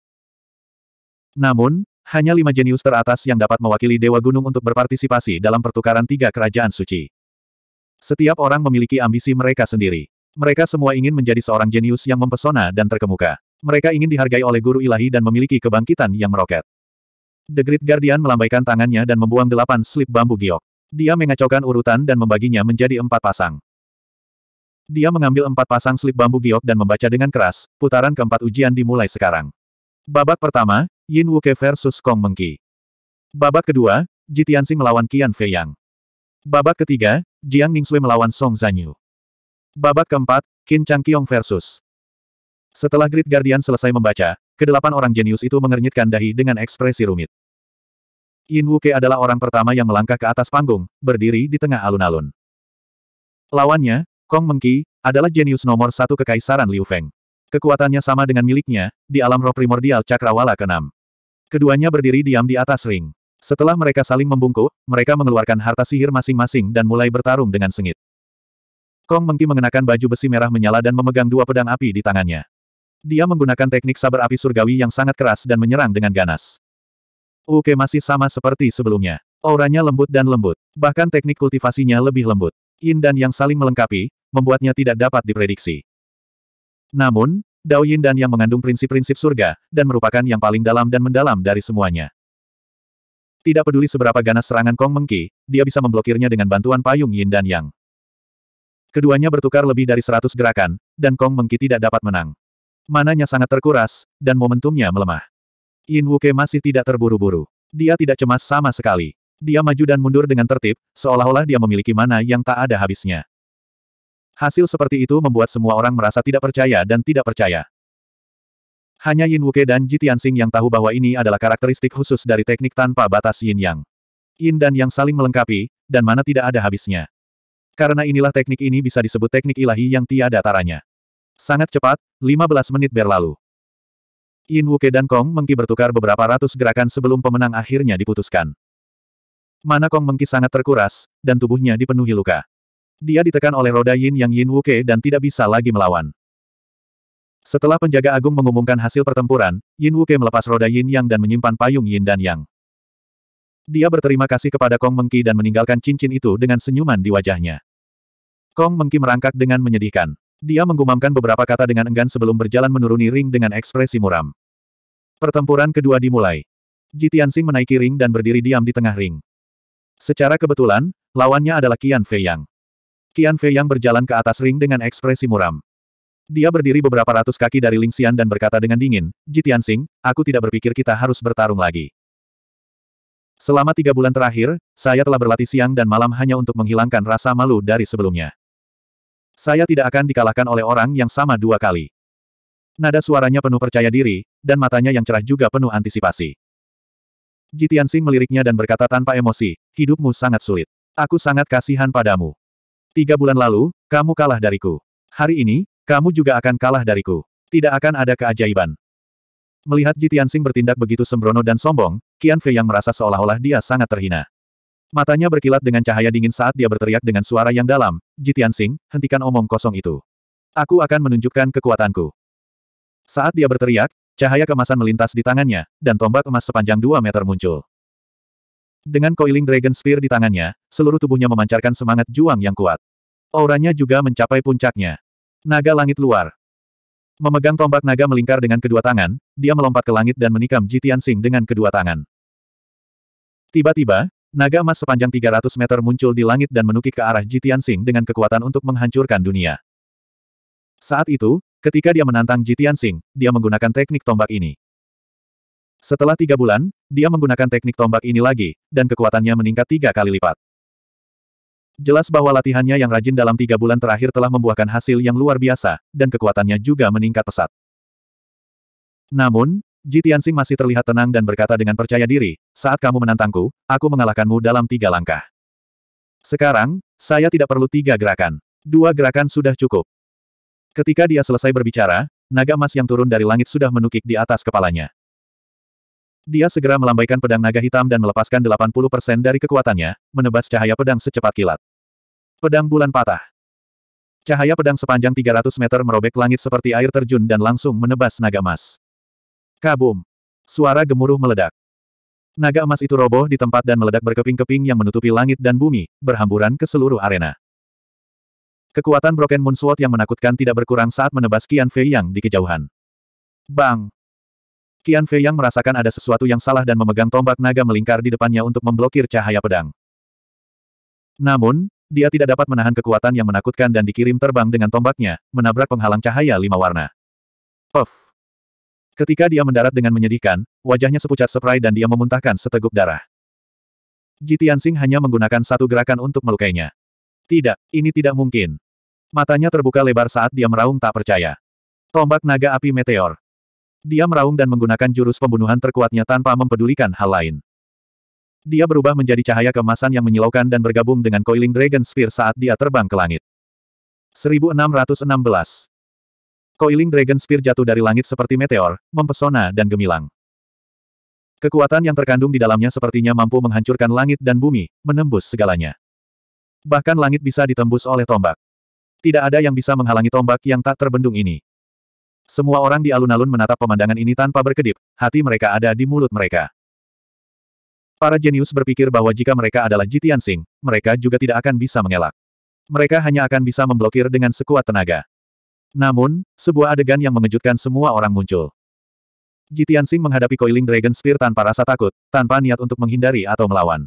Namun, hanya lima jenius teratas yang dapat mewakili Dewa Gunung untuk berpartisipasi dalam pertukaran tiga kerajaan suci. Setiap orang memiliki ambisi mereka sendiri. Mereka semua ingin menjadi seorang jenius yang mempesona dan terkemuka. Mereka ingin dihargai oleh guru ilahi dan memiliki kebangkitan yang meroket. The Great Guardian melambaikan tangannya dan membuang delapan slip bambu giok. Dia mengacaukan urutan dan membaginya menjadi empat pasang. Dia mengambil empat pasang slip bambu giok dan membaca dengan keras, putaran keempat ujian dimulai sekarang. Babak pertama, Yin Wuke versus Kong Mengki. Babak kedua, Sing melawan Qian Feiyang. Babak ketiga, Jiang Ningxue melawan Song Zanyu. Babak keempat, Qin Changqiong versus. Setelah Great Guardian selesai membaca, kedelapan orang jenius itu mengernyitkan dahi dengan ekspresi rumit. Yin Wuke adalah orang pertama yang melangkah ke atas panggung, berdiri di tengah alun-alun. Lawannya, Kong Mengki, adalah jenius nomor satu kekaisaran Liu Feng. Kekuatannya sama dengan miliknya, di alam roh primordial cakrawala ke-6. Keduanya berdiri diam di atas ring. Setelah mereka saling membungkuk, mereka mengeluarkan harta sihir masing-masing dan mulai bertarung dengan sengit. Kong Mengki mengenakan baju besi merah menyala dan memegang dua pedang api di tangannya. Dia menggunakan teknik sabar api surgawi yang sangat keras dan menyerang dengan ganas. Uke masih sama seperti sebelumnya. Auranya lembut dan lembut. Bahkan teknik kultivasinya lebih lembut. Yin dan yang saling melengkapi, membuatnya tidak dapat diprediksi. Namun, Dao Yin dan yang mengandung prinsip-prinsip surga, dan merupakan yang paling dalam dan mendalam dari semuanya. Tidak peduli seberapa ganas serangan Kong Mengki, dia bisa memblokirnya dengan bantuan payung Yin dan Yang. Keduanya bertukar lebih dari seratus gerakan, dan Kong Mengki tidak dapat menang. Mananya sangat terkuras, dan momentumnya melemah. Yin Wuke masih tidak terburu-buru. Dia tidak cemas sama sekali. Dia maju dan mundur dengan tertib, seolah-olah dia memiliki mana yang tak ada habisnya. Hasil seperti itu membuat semua orang merasa tidak percaya dan tidak percaya. Hanya Yin Wuke dan Ji Tianxing yang tahu bahwa ini adalah karakteristik khusus dari teknik tanpa batas Yin Yang. Yin dan Yang saling melengkapi, dan mana tidak ada habisnya. Karena inilah teknik ini bisa disebut teknik ilahi yang tiada taranya. Sangat cepat, 15 menit berlalu. Yin Wuke dan Kong Mengki bertukar beberapa ratus gerakan sebelum pemenang akhirnya diputuskan. Mana Kong Mengki sangat terkuras, dan tubuhnya dipenuhi luka. Dia ditekan oleh roda Yin yang Yin Wuke dan tidak bisa lagi melawan. Setelah penjaga agung mengumumkan hasil pertempuran, Yin Wuke melepas roda Yin Yang dan menyimpan payung Yin dan Yang. Dia berterima kasih kepada Kong Mengki dan meninggalkan cincin itu dengan senyuman di wajahnya. Kong Mengki merangkak dengan menyedihkan. Dia menggumamkan beberapa kata dengan enggan sebelum berjalan menuruni ring dengan ekspresi muram. Pertempuran kedua dimulai. Tianxing menaiki ring dan berdiri diam di tengah ring. Secara kebetulan, lawannya adalah Qian Feiyang. Qian Yang berjalan ke atas ring dengan ekspresi muram. Dia berdiri beberapa ratus kaki dari Ling Xian dan berkata dengan dingin, Tianxing, aku tidak berpikir kita harus bertarung lagi. Selama tiga bulan terakhir, saya telah berlatih siang dan malam hanya untuk menghilangkan rasa malu dari sebelumnya. Saya tidak akan dikalahkan oleh orang yang sama dua kali. Nada suaranya penuh percaya diri, dan matanya yang cerah juga penuh antisipasi. Jitian Sing meliriknya dan berkata tanpa emosi, hidupmu sangat sulit. Aku sangat kasihan padamu. Tiga bulan lalu, kamu kalah dariku. Hari ini, kamu juga akan kalah dariku. Tidak akan ada keajaiban. Melihat Jitian Sing bertindak begitu sembrono dan sombong, Qian Fei yang merasa seolah-olah dia sangat terhina. Matanya berkilat dengan cahaya dingin saat dia berteriak dengan suara yang dalam, Jitian Sing, hentikan omong kosong itu. Aku akan menunjukkan kekuatanku. Saat dia berteriak, cahaya kemasan melintas di tangannya, dan tombak emas sepanjang 2 meter muncul. Dengan coiling Dragon Spear di tangannya, seluruh tubuhnya memancarkan semangat juang yang kuat. Auranya juga mencapai puncaknya. Naga langit luar. Memegang tombak naga melingkar dengan kedua tangan, dia melompat ke langit dan menikam Jitian Sing dengan kedua tangan. Tiba-tiba, Naga emas sepanjang 300 meter muncul di langit dan menukik ke arah Jitian Sing dengan kekuatan untuk menghancurkan dunia. Saat itu, ketika dia menantang Jitian Sing, dia menggunakan teknik tombak ini. Setelah tiga bulan, dia menggunakan teknik tombak ini lagi, dan kekuatannya meningkat tiga kali lipat. Jelas bahwa latihannya yang rajin dalam tiga bulan terakhir telah membuahkan hasil yang luar biasa, dan kekuatannya juga meningkat pesat. Namun, Ji Tianxing masih terlihat tenang dan berkata dengan percaya diri, saat kamu menantangku, aku mengalahkanmu dalam tiga langkah. Sekarang, saya tidak perlu tiga gerakan. Dua gerakan sudah cukup. Ketika dia selesai berbicara, naga emas yang turun dari langit sudah menukik di atas kepalanya. Dia segera melambaikan pedang naga hitam dan melepaskan 80% dari kekuatannya, menebas cahaya pedang secepat kilat. Pedang bulan patah. Cahaya pedang sepanjang 300 meter merobek langit seperti air terjun dan langsung menebas naga emas. Kabum! Suara gemuruh meledak. Naga emas itu roboh di tempat dan meledak berkeping-keping yang menutupi langit dan bumi, berhamburan ke seluruh arena. Kekuatan Broken Moon Sword yang menakutkan tidak berkurang saat menebas Qian Fei Yang di kejauhan. Bang! Qian Fei Yang merasakan ada sesuatu yang salah dan memegang tombak naga melingkar di depannya untuk memblokir cahaya pedang. Namun, dia tidak dapat menahan kekuatan yang menakutkan dan dikirim terbang dengan tombaknya, menabrak penghalang cahaya lima warna. Puff! Ketika dia mendarat dengan menyedihkan, wajahnya sepucat seprai dan dia memuntahkan seteguk darah. Jitiansing hanya menggunakan satu gerakan untuk melukainya. Tidak, ini tidak mungkin. Matanya terbuka lebar saat dia meraung tak percaya. Tombak naga api meteor. Dia meraung dan menggunakan jurus pembunuhan terkuatnya tanpa mempedulikan hal lain. Dia berubah menjadi cahaya kemasan yang menyilaukan dan bergabung dengan Coiling Dragon Spear saat dia terbang ke langit. 1616 Ling Dragon Spear jatuh dari langit seperti meteor, mempesona dan gemilang. Kekuatan yang terkandung di dalamnya sepertinya mampu menghancurkan langit dan bumi, menembus segalanya. Bahkan langit bisa ditembus oleh tombak. Tidak ada yang bisa menghalangi tombak yang tak terbendung ini. Semua orang di alun-alun menatap pemandangan ini tanpa berkedip, hati mereka ada di mulut mereka. Para jenius berpikir bahwa jika mereka adalah Jitian Sing, mereka juga tidak akan bisa mengelak. Mereka hanya akan bisa memblokir dengan sekuat tenaga. Namun, sebuah adegan yang mengejutkan semua orang muncul. Jitian Sing menghadapi Coiling Dragon Spear tanpa rasa takut, tanpa niat untuk menghindari atau melawan.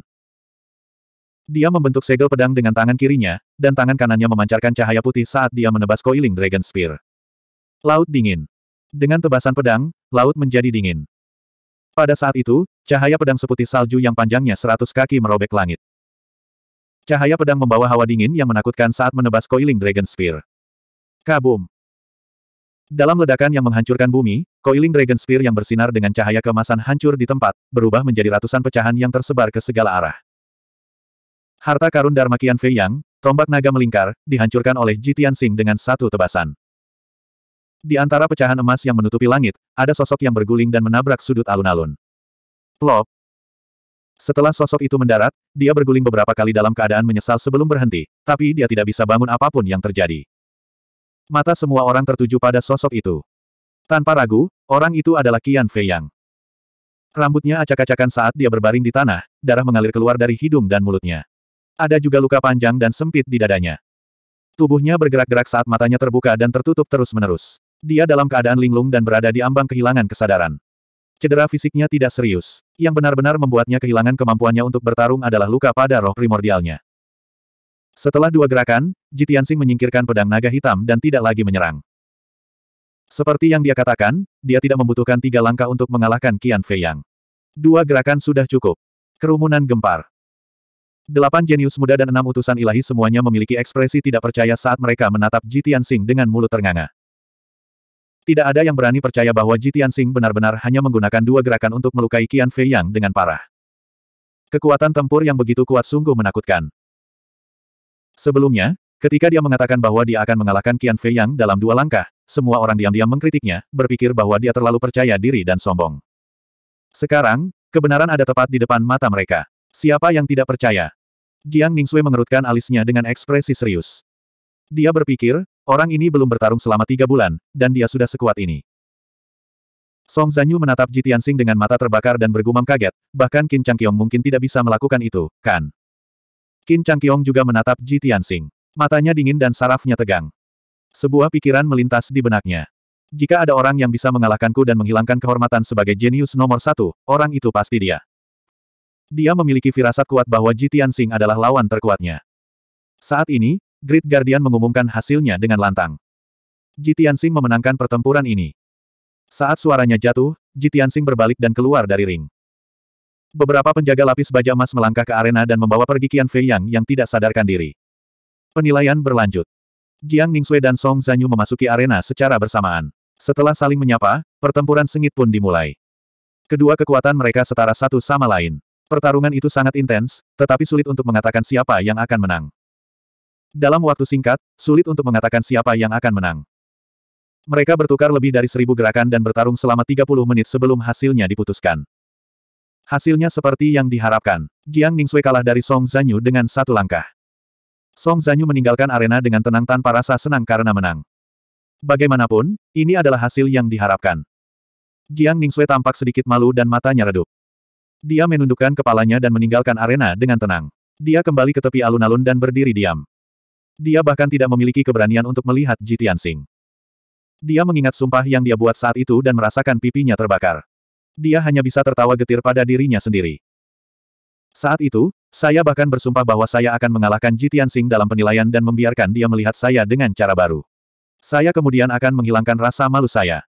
Dia membentuk segel pedang dengan tangan kirinya, dan tangan kanannya memancarkan cahaya putih saat dia menebas Coiling Dragon Spear. Laut dingin. Dengan tebasan pedang, laut menjadi dingin. Pada saat itu, cahaya pedang seputih salju yang panjangnya seratus kaki merobek langit. Cahaya pedang membawa hawa dingin yang menakutkan saat menebas Coiling Dragon Spear. Kabum! Dalam ledakan yang menghancurkan bumi, coiling Dragon Spear yang bersinar dengan cahaya kemasan hancur di tempat, berubah menjadi ratusan pecahan yang tersebar ke segala arah. Harta karun Dharma Qian Fei Yang, tombak naga melingkar, dihancurkan oleh Ji Sing dengan satu tebasan. Di antara pecahan emas yang menutupi langit, ada sosok yang berguling dan menabrak sudut alun-alun. Plop, setelah sosok itu mendarat, dia berguling beberapa kali dalam keadaan menyesal sebelum berhenti, tapi dia tidak bisa bangun apapun yang terjadi. Mata semua orang tertuju pada sosok itu. Tanpa ragu, orang itu adalah Qian Feiyang. Rambutnya acak-acakan saat dia berbaring di tanah, darah mengalir keluar dari hidung dan mulutnya. Ada juga luka panjang dan sempit di dadanya. Tubuhnya bergerak-gerak saat matanya terbuka dan tertutup terus-menerus. Dia dalam keadaan linglung dan berada di ambang kehilangan kesadaran. Cedera fisiknya tidak serius. Yang benar-benar membuatnya kehilangan kemampuannya untuk bertarung adalah luka pada roh primordialnya. Setelah dua gerakan, Jitiansing menyingkirkan pedang naga hitam dan tidak lagi menyerang. Seperti yang dia katakan, dia tidak membutuhkan tiga langkah untuk mengalahkan Qian Fei Yang. Dua gerakan sudah cukup. Kerumunan gempar. Delapan jenius muda dan enam utusan ilahi semuanya memiliki ekspresi tidak percaya saat mereka menatap Jitian Sing dengan mulut ternganga. Tidak ada yang berani percaya bahwa Jitian Sing benar-benar hanya menggunakan dua gerakan untuk melukai Qian Fei Yang dengan parah. Kekuatan tempur yang begitu kuat sungguh menakutkan. Sebelumnya, ketika dia mengatakan bahwa dia akan mengalahkan Qian Fei Yang dalam dua langkah, semua orang diam-diam mengkritiknya, berpikir bahwa dia terlalu percaya diri dan sombong. Sekarang, kebenaran ada tepat di depan mata mereka. Siapa yang tidak percaya? Jiang Ningxue mengerutkan alisnya dengan ekspresi serius. Dia berpikir, orang ini belum bertarung selama tiga bulan, dan dia sudah sekuat ini. Song Zanyu menatap Ji Tianxing dengan mata terbakar dan bergumam kaget, bahkan Qin Changqiong mungkin tidak bisa melakukan itu, kan? Qin Changqiong juga menatap Ji Tianxing. Matanya dingin dan sarafnya tegang. Sebuah pikiran melintas di benaknya. Jika ada orang yang bisa mengalahkanku dan menghilangkan kehormatan sebagai jenius nomor satu, orang itu pasti dia. Dia memiliki firasat kuat bahwa Ji Tianxing adalah lawan terkuatnya. Saat ini, Great Guardian mengumumkan hasilnya dengan lantang. Ji Tianxing memenangkan pertempuran ini. Saat suaranya jatuh, Ji Tianxing berbalik dan keluar dari ring. Beberapa penjaga lapis baja emas melangkah ke arena dan membawa pergi Qian Fei Yang yang tidak sadarkan diri. Penilaian berlanjut. Jiang Ningxue dan Song Zanyu memasuki arena secara bersamaan. Setelah saling menyapa, pertempuran sengit pun dimulai. Kedua kekuatan mereka setara satu sama lain. Pertarungan itu sangat intens, tetapi sulit untuk mengatakan siapa yang akan menang. Dalam waktu singkat, sulit untuk mengatakan siapa yang akan menang. Mereka bertukar lebih dari seribu gerakan dan bertarung selama 30 menit sebelum hasilnya diputuskan. Hasilnya seperti yang diharapkan. Jiang Ningxue kalah dari Song Zanyu dengan satu langkah. Song Zanyu meninggalkan arena dengan tenang tanpa rasa senang karena menang. Bagaimanapun, ini adalah hasil yang diharapkan. Jiang Ningxue tampak sedikit malu dan matanya redup. Dia menundukkan kepalanya dan meninggalkan arena dengan tenang. Dia kembali ke tepi alun-alun dan berdiri diam. Dia bahkan tidak memiliki keberanian untuk melihat Jitian Tianxing. Dia mengingat sumpah yang dia buat saat itu dan merasakan pipinya terbakar. Dia hanya bisa tertawa getir pada dirinya sendiri. Saat itu, saya bahkan bersumpah bahwa saya akan mengalahkan Jitian Sing dalam penilaian dan membiarkan dia melihat saya dengan cara baru. Saya kemudian akan menghilangkan rasa malu saya.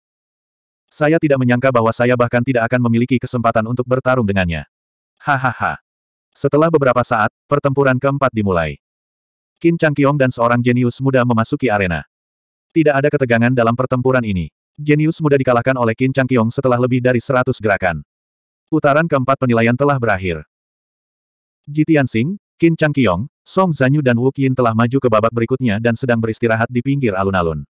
Saya tidak menyangka bahwa saya bahkan tidak akan memiliki kesempatan untuk bertarung dengannya. Hahaha. Setelah beberapa saat, pertempuran keempat dimulai. Qin Changqiong dan seorang jenius muda memasuki arena. Tidak ada ketegangan dalam pertempuran ini. Jenius muda dikalahkan oleh Qin Changqiong setelah lebih dari 100 gerakan. Putaran keempat penilaian telah berakhir. Ji Tianxing, Qin Changqiong, Song Zanyu dan Wu Qin telah maju ke babak berikutnya dan sedang beristirahat di pinggir alun-alun.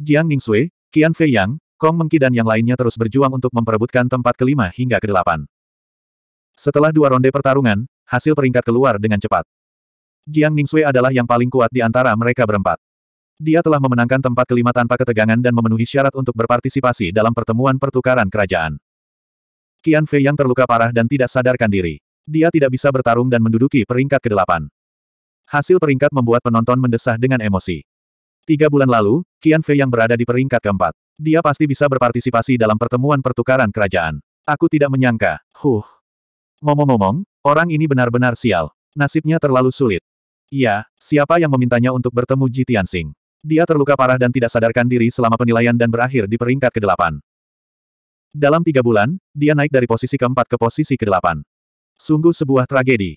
Jiang Ningxue, Qian Feiyang, Kong Mengqi dan yang lainnya terus berjuang untuk memperebutkan tempat kelima hingga kedelapan. Setelah dua ronde pertarungan, hasil peringkat keluar dengan cepat. Jiang Ningxue adalah yang paling kuat di antara mereka berempat. Dia telah memenangkan tempat kelima tanpa ketegangan dan memenuhi syarat untuk berpartisipasi dalam pertemuan pertukaran kerajaan. Qian Fei yang terluka parah dan tidak sadarkan diri. Dia tidak bisa bertarung dan menduduki peringkat kedelapan. Hasil peringkat membuat penonton mendesah dengan emosi. Tiga bulan lalu, Qian Fei yang berada di peringkat keempat. Dia pasti bisa berpartisipasi dalam pertemuan pertukaran kerajaan. Aku tidak menyangka. Huh. Ngomong-ngomong, orang ini benar-benar sial. Nasibnya terlalu sulit. Iya, siapa yang memintanya untuk bertemu Ji Tianxing? Dia terluka parah dan tidak sadarkan diri selama penilaian dan berakhir di peringkat ke-8. Dalam tiga bulan, dia naik dari posisi keempat ke posisi ke-8. Sungguh sebuah tragedi.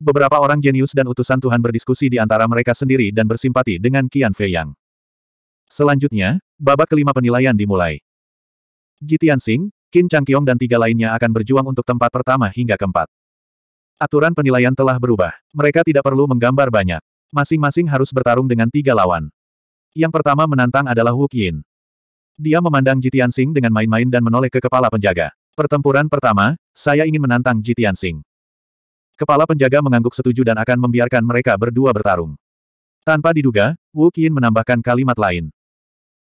Beberapa orang jenius dan utusan Tuhan berdiskusi di antara mereka sendiri dan bersimpati dengan Qian Fei Yang. Selanjutnya, babak kelima penilaian dimulai. Ji Tianxing, Qin Changqiong dan tiga lainnya akan berjuang untuk tempat pertama hingga keempat. Aturan penilaian telah berubah. Mereka tidak perlu menggambar banyak. Masing-masing harus bertarung dengan tiga lawan. Yang pertama menantang adalah Wu Qian. Dia memandang Jitian Sing dengan main-main dan menoleh ke kepala penjaga. Pertempuran pertama, saya ingin menantang Jitian Sing. Kepala penjaga mengangguk setuju dan akan membiarkan mereka berdua bertarung. Tanpa diduga, Wu Qian menambahkan kalimat lain.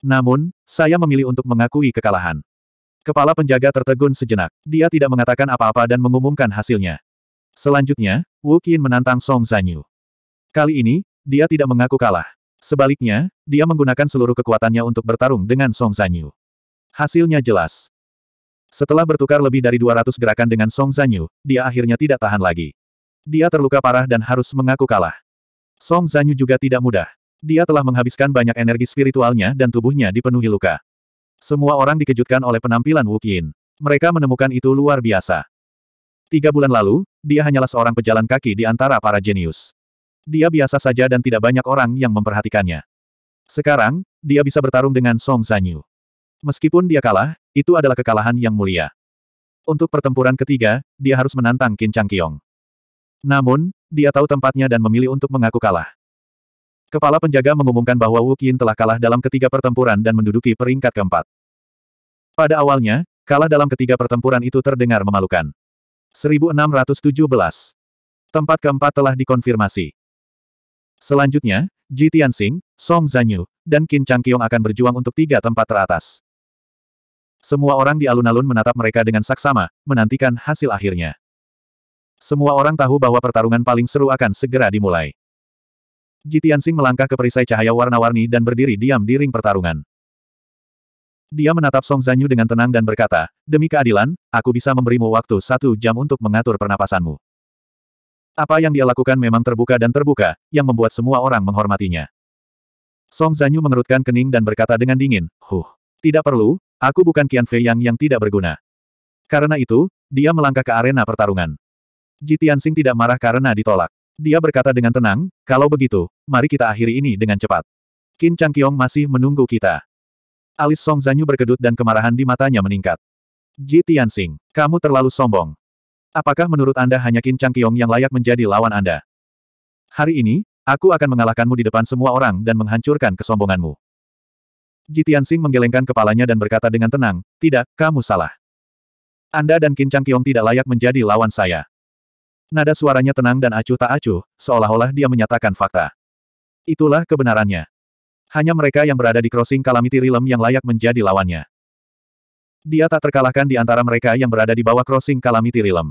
Namun, saya memilih untuk mengakui kekalahan. Kepala penjaga tertegun sejenak. Dia tidak mengatakan apa-apa dan mengumumkan hasilnya. Selanjutnya, Wu Qian menantang Song Zanyu. Kali ini, dia tidak mengaku kalah. Sebaliknya, dia menggunakan seluruh kekuatannya untuk bertarung dengan Song Zanyu. Hasilnya jelas. Setelah bertukar lebih dari 200 gerakan dengan Song Zanyu, dia akhirnya tidak tahan lagi. Dia terluka parah dan harus mengaku kalah. Song Zanyu juga tidak mudah. Dia telah menghabiskan banyak energi spiritualnya dan tubuhnya dipenuhi luka. Semua orang dikejutkan oleh penampilan Wu Qin. Mereka menemukan itu luar biasa. Tiga bulan lalu, dia hanyalah seorang pejalan kaki di antara para jenius. Dia biasa saja dan tidak banyak orang yang memperhatikannya. Sekarang, dia bisa bertarung dengan Song Zanyu. Meskipun dia kalah, itu adalah kekalahan yang mulia. Untuk pertempuran ketiga, dia harus menantang Qin Changqiong. Namun, dia tahu tempatnya dan memilih untuk mengaku kalah. Kepala penjaga mengumumkan bahwa Wu Qin telah kalah dalam ketiga pertempuran dan menduduki peringkat keempat. Pada awalnya, kalah dalam ketiga pertempuran itu terdengar memalukan. 1617. Tempat keempat telah dikonfirmasi. Selanjutnya, Ji Tianxing, Song Zanyu, dan Qin Changqiong akan berjuang untuk tiga tempat teratas. Semua orang di alun-alun menatap mereka dengan saksama, menantikan hasil akhirnya. Semua orang tahu bahwa pertarungan paling seru akan segera dimulai. Ji Tianxing melangkah ke perisai cahaya warna-warni dan berdiri diam di ring pertarungan. Dia menatap Song Zanyu dengan tenang dan berkata, Demi keadilan, aku bisa memberimu waktu satu jam untuk mengatur pernapasanmu. Apa yang dia lakukan memang terbuka dan terbuka, yang membuat semua orang menghormatinya. Song Zanyu mengerutkan kening dan berkata dengan dingin, Huh, tidak perlu, aku bukan Qian Fei Yang yang tidak berguna. Karena itu, dia melangkah ke arena pertarungan. Ji Tianxing tidak marah karena ditolak. Dia berkata dengan tenang, kalau begitu, mari kita akhiri ini dengan cepat. Qin Changqiong masih menunggu kita. Alis Song Zanyu berkedut dan kemarahan di matanya meningkat. Ji Tianxing, kamu terlalu sombong. Apakah menurut Anda hanya Qin Changqiong yang layak menjadi lawan Anda? Hari ini, aku akan mengalahkanmu di depan semua orang dan menghancurkan kesombonganmu. Jitian Sing menggelengkan kepalanya dan berkata dengan tenang, tidak, kamu salah. Anda dan Qin Changqiong tidak layak menjadi lawan saya. Nada suaranya tenang dan acuh tak acuh, seolah-olah dia menyatakan fakta. Itulah kebenarannya. Hanya mereka yang berada di crossing Calamity Realm yang layak menjadi lawannya. Dia tak terkalahkan di antara mereka yang berada di bawah crossing Calamity Realm.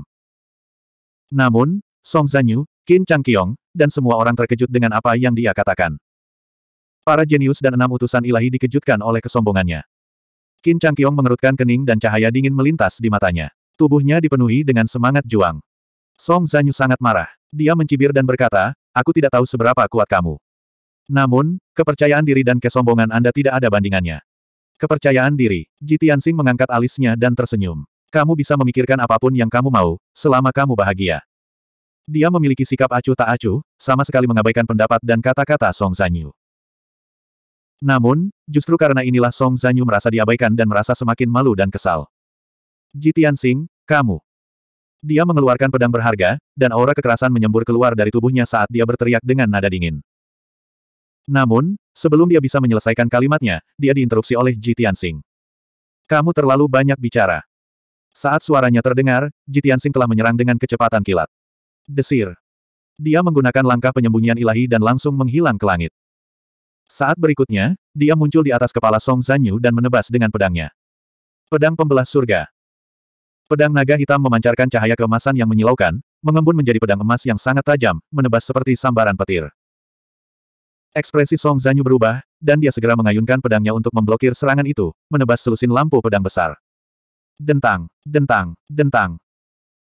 Namun, Song Zanyu, Qin Changqiong, dan semua orang terkejut dengan apa yang dia katakan. Para jenius dan enam utusan ilahi dikejutkan oleh kesombongannya. Qin Changqiong mengerutkan kening dan cahaya dingin melintas di matanya. Tubuhnya dipenuhi dengan semangat juang. Song Zanyu sangat marah. Dia mencibir dan berkata, aku tidak tahu seberapa kuat kamu. Namun, kepercayaan diri dan kesombongan Anda tidak ada bandingannya. Kepercayaan diri, Ji Tianxing mengangkat alisnya dan tersenyum. Kamu bisa memikirkan apapun yang kamu mau, selama kamu bahagia. Dia memiliki sikap acuh tak acuh, sama sekali mengabaikan pendapat dan kata-kata Song Zanyu. Namun, justru karena inilah Song Zanyu merasa diabaikan dan merasa semakin malu dan kesal. Jitian Sing, kamu. Dia mengeluarkan pedang berharga, dan aura kekerasan menyembur keluar dari tubuhnya saat dia berteriak dengan nada dingin. Namun, sebelum dia bisa menyelesaikan kalimatnya, dia diinterupsi oleh Jitian Sing. Kamu terlalu banyak bicara. Saat suaranya terdengar, Jitian Sing telah menyerang dengan kecepatan kilat. Desir. Dia menggunakan langkah penyembunyian ilahi dan langsung menghilang ke langit. Saat berikutnya, dia muncul di atas kepala Song Zanyu dan menebas dengan pedangnya. Pedang Pembelah Surga. Pedang naga hitam memancarkan cahaya keemasan yang menyilaukan, mengembun menjadi pedang emas yang sangat tajam, menebas seperti sambaran petir. Ekspresi Song Zanyu berubah, dan dia segera mengayunkan pedangnya untuk memblokir serangan itu, menebas selusin lampu pedang besar. Dentang, dentang, dentang.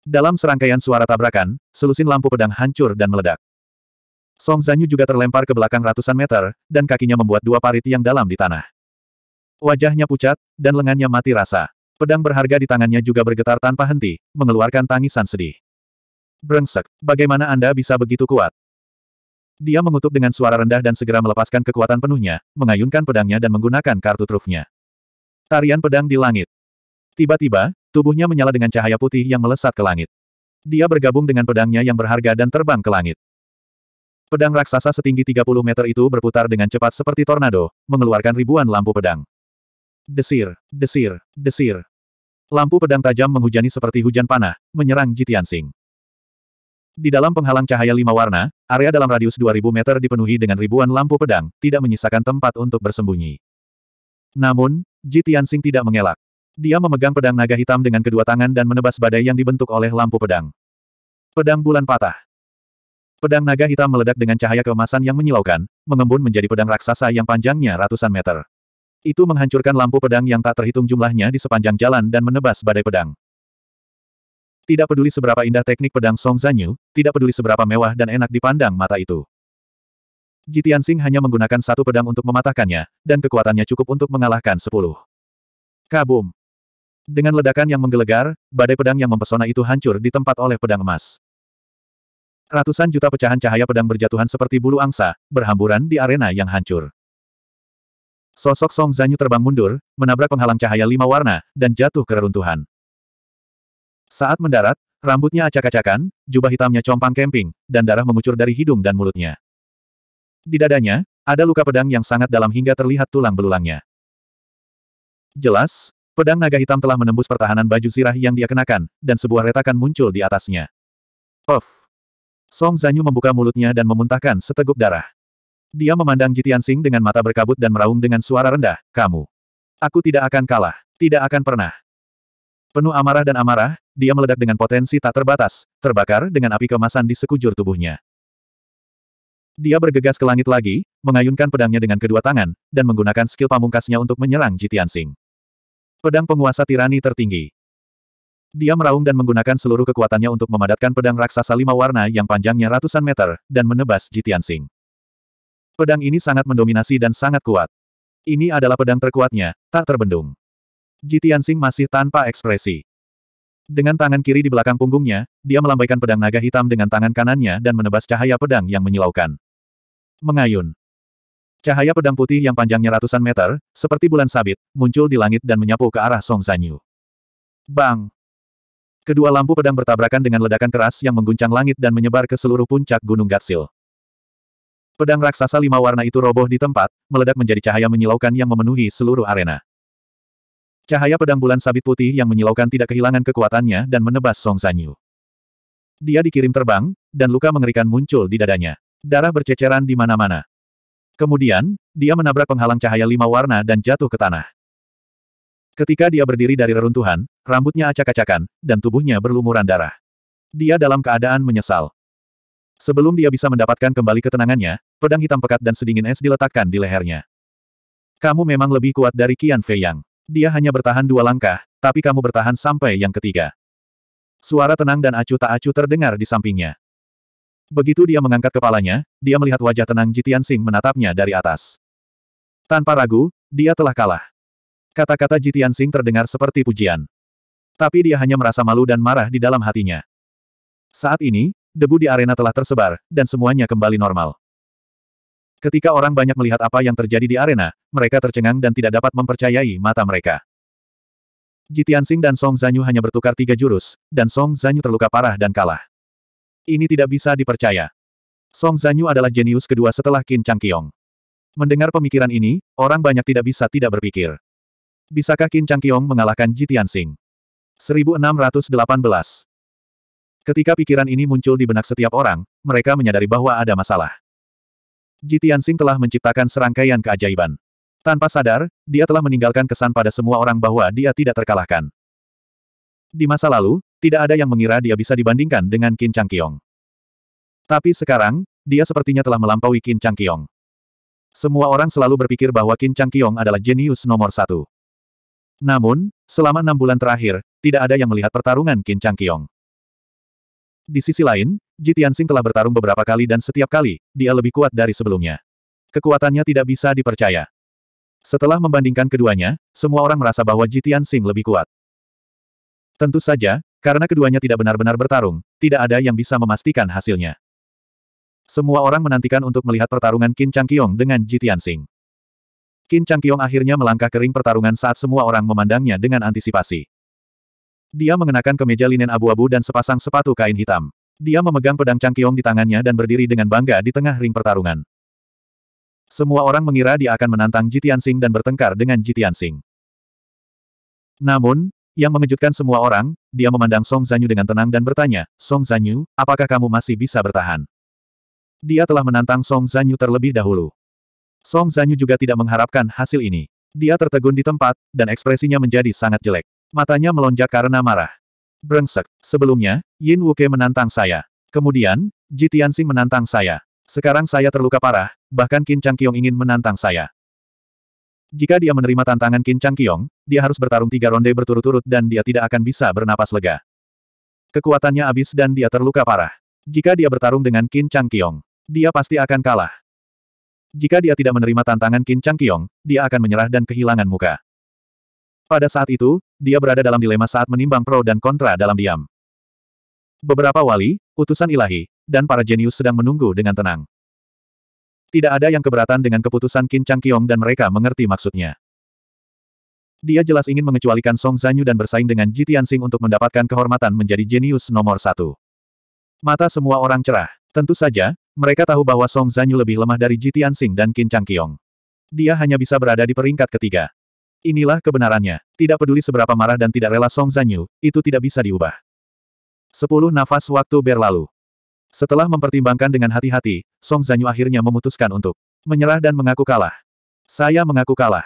Dalam serangkaian suara tabrakan, selusin lampu pedang hancur dan meledak. Song Zanyu juga terlempar ke belakang ratusan meter, dan kakinya membuat dua parit yang dalam di tanah. Wajahnya pucat, dan lengannya mati rasa. Pedang berharga di tangannya juga bergetar tanpa henti, mengeluarkan tangisan sedih. Brengsek, bagaimana Anda bisa begitu kuat? Dia mengutuk dengan suara rendah dan segera melepaskan kekuatan penuhnya, mengayunkan pedangnya dan menggunakan kartu trufnya. Tarian pedang di langit. Tiba-tiba, tubuhnya menyala dengan cahaya putih yang melesat ke langit. Dia bergabung dengan pedangnya yang berharga dan terbang ke langit. Pedang raksasa setinggi 30 meter itu berputar dengan cepat seperti tornado, mengeluarkan ribuan lampu pedang. Desir, desir, desir. Lampu pedang tajam menghujani seperti hujan panah, menyerang Jitian Sing. Di dalam penghalang cahaya lima warna, area dalam radius 2000 meter dipenuhi dengan ribuan lampu pedang, tidak menyisakan tempat untuk bersembunyi. Namun, Jitian Sing tidak mengelak. Dia memegang pedang naga hitam dengan kedua tangan dan menebas badai yang dibentuk oleh lampu pedang. Pedang bulan patah. Pedang naga hitam meledak dengan cahaya keemasan yang menyilaukan, mengembun menjadi pedang raksasa yang panjangnya ratusan meter. Itu menghancurkan lampu pedang yang tak terhitung jumlahnya di sepanjang jalan dan menebas badai pedang. Tidak peduli seberapa indah teknik pedang Song Zanyu, tidak peduli seberapa mewah dan enak dipandang mata itu. Jitian Sing hanya menggunakan satu pedang untuk mematahkannya, dan kekuatannya cukup untuk mengalahkan sepuluh. Kabum! Dengan ledakan yang menggelegar, badai pedang yang mempesona itu hancur di tempat oleh pedang emas. Ratusan juta pecahan cahaya pedang berjatuhan seperti bulu angsa, berhamburan di arena yang hancur. Sosok Song Zanyu terbang mundur, menabrak penghalang cahaya lima warna, dan jatuh ke reruntuhan. Saat mendarat, rambutnya acak-acakan, jubah hitamnya compang kemping, dan darah mengucur dari hidung dan mulutnya. Di dadanya, ada luka pedang yang sangat dalam hingga terlihat tulang belulangnya. Jelas, Pedang naga hitam telah menembus pertahanan baju sirah yang dia kenakan, dan sebuah retakan muncul di atasnya. Of! Song Zanyu membuka mulutnya dan memuntahkan seteguk darah. Dia memandang Jitian Sing dengan mata berkabut dan meraung dengan suara rendah, kamu. Aku tidak akan kalah, tidak akan pernah. Penuh amarah dan amarah, dia meledak dengan potensi tak terbatas, terbakar dengan api kemasan di sekujur tubuhnya. Dia bergegas ke langit lagi, mengayunkan pedangnya dengan kedua tangan, dan menggunakan skill pamungkasnya untuk menyerang Jitian Sing. Pedang penguasa tirani tertinggi. Dia meraung dan menggunakan seluruh kekuatannya untuk memadatkan pedang raksasa lima warna yang panjangnya ratusan meter, dan menebas Jitian Sing. Pedang ini sangat mendominasi dan sangat kuat. Ini adalah pedang terkuatnya, tak terbendung. Jitian Sing masih tanpa ekspresi. Dengan tangan kiri di belakang punggungnya, dia melambaikan pedang naga hitam dengan tangan kanannya dan menebas cahaya pedang yang menyilaukan. Mengayun. Cahaya pedang putih yang panjangnya ratusan meter, seperti bulan sabit, muncul di langit dan menyapu ke arah Song Zanyu. Bang! Kedua lampu pedang bertabrakan dengan ledakan keras yang mengguncang langit dan menyebar ke seluruh puncak Gunung Gatsil. Pedang raksasa lima warna itu roboh di tempat, meledak menjadi cahaya menyilaukan yang memenuhi seluruh arena. Cahaya pedang bulan sabit putih yang menyilaukan tidak kehilangan kekuatannya dan menebas Song Zanyu. Dia dikirim terbang, dan luka mengerikan muncul di dadanya. Darah berceceran di mana-mana. Kemudian, dia menabrak penghalang cahaya lima warna dan jatuh ke tanah. Ketika dia berdiri dari reruntuhan, rambutnya acak-acakan, dan tubuhnya berlumuran darah. Dia dalam keadaan menyesal. Sebelum dia bisa mendapatkan kembali ketenangannya, pedang hitam pekat dan sedingin es diletakkan di lehernya. Kamu memang lebih kuat dari Qian Fei Yang. Dia hanya bertahan dua langkah, tapi kamu bertahan sampai yang ketiga. Suara tenang dan acuh tak acuh terdengar di sampingnya. Begitu dia mengangkat kepalanya, dia melihat wajah tenang Jitian Sing menatapnya dari atas. Tanpa ragu, dia telah kalah. Kata-kata Jitian Sing terdengar seperti pujian. Tapi dia hanya merasa malu dan marah di dalam hatinya. Saat ini, debu di arena telah tersebar, dan semuanya kembali normal. Ketika orang banyak melihat apa yang terjadi di arena, mereka tercengang dan tidak dapat mempercayai mata mereka. Jitian Sing dan Song Zanyu hanya bertukar tiga jurus, dan Song Zanyu terluka parah dan kalah. Ini tidak bisa dipercaya. Song Zanyu adalah jenius kedua setelah Qin Changqiong. Mendengar pemikiran ini, orang banyak tidak bisa tidak berpikir. Bisakah Qin Changqiong mengalahkan Tian Sing? 1618 Ketika pikiran ini muncul di benak setiap orang, mereka menyadari bahwa ada masalah. Tian Sing telah menciptakan serangkaian keajaiban. Tanpa sadar, dia telah meninggalkan kesan pada semua orang bahwa dia tidak terkalahkan. Di masa lalu, tidak ada yang mengira dia bisa dibandingkan dengan Qin Changqiong. Tapi sekarang, dia sepertinya telah melampaui Qin Changqiong. Semua orang selalu berpikir bahwa Qin Changqiong adalah jenius nomor satu. Namun, selama enam bulan terakhir, tidak ada yang melihat pertarungan Qin Changqiong. Di sisi lain, Ji Tianxing telah bertarung beberapa kali dan setiap kali, dia lebih kuat dari sebelumnya. Kekuatannya tidak bisa dipercaya. Setelah membandingkan keduanya, semua orang merasa bahwa Ji Tianxing lebih kuat. Tentu saja, karena keduanya tidak benar-benar bertarung, tidak ada yang bisa memastikan hasilnya. Semua orang menantikan untuk melihat pertarungan Qin Changqiong dengan Ji Xing. Qin Changqiong akhirnya melangkah kering pertarungan saat semua orang memandangnya dengan antisipasi. Dia mengenakan kemeja linen abu-abu dan sepasang sepatu kain hitam. Dia memegang pedang Changqiong di tangannya dan berdiri dengan bangga di tengah ring pertarungan. Semua orang mengira dia akan menantang Ji Xing dan bertengkar dengan Ji Xing. Namun, yang mengejutkan semua orang, dia memandang Song Zanyu dengan tenang dan bertanya, Song Zanyu, apakah kamu masih bisa bertahan? Dia telah menantang Song Zanyu terlebih dahulu. Song Zanyu juga tidak mengharapkan hasil ini. Dia tertegun di tempat, dan ekspresinya menjadi sangat jelek. Matanya melonjak karena marah. Brengsek. Sebelumnya, Yin Wuke menantang saya. Kemudian, Ji Tianxing menantang saya. Sekarang saya terluka parah, bahkan Qin Chang Kyong ingin menantang saya. Jika dia menerima tantangan Qin Chang Qiong, dia harus bertarung tiga ronde berturut-turut dan dia tidak akan bisa bernapas lega. Kekuatannya habis dan dia terluka parah. Jika dia bertarung dengan Qin Chang Qiong, dia pasti akan kalah. Jika dia tidak menerima tantangan Qin Chang Qiong, dia akan menyerah dan kehilangan muka. Pada saat itu, dia berada dalam dilema saat menimbang pro dan kontra dalam diam. Beberapa wali, utusan ilahi, dan para jenius sedang menunggu dengan tenang. Tidak ada yang keberatan dengan keputusan Qin Changqiong dan mereka mengerti maksudnya. Dia jelas ingin mengecualikan Song Zanyu dan bersaing dengan Ji Tianxing untuk mendapatkan kehormatan menjadi jenius nomor satu. Mata semua orang cerah. Tentu saja, mereka tahu bahwa Song Zanyu lebih lemah dari Ji Tianxing dan Qin Changqiong. Dia hanya bisa berada di peringkat ketiga. Inilah kebenarannya. Tidak peduli seberapa marah dan tidak rela Song Zanyu, itu tidak bisa diubah. Sepuluh nafas waktu berlalu. Setelah mempertimbangkan dengan hati-hati, Song Zanyu akhirnya memutuskan untuk menyerah dan mengaku kalah. Saya mengaku kalah.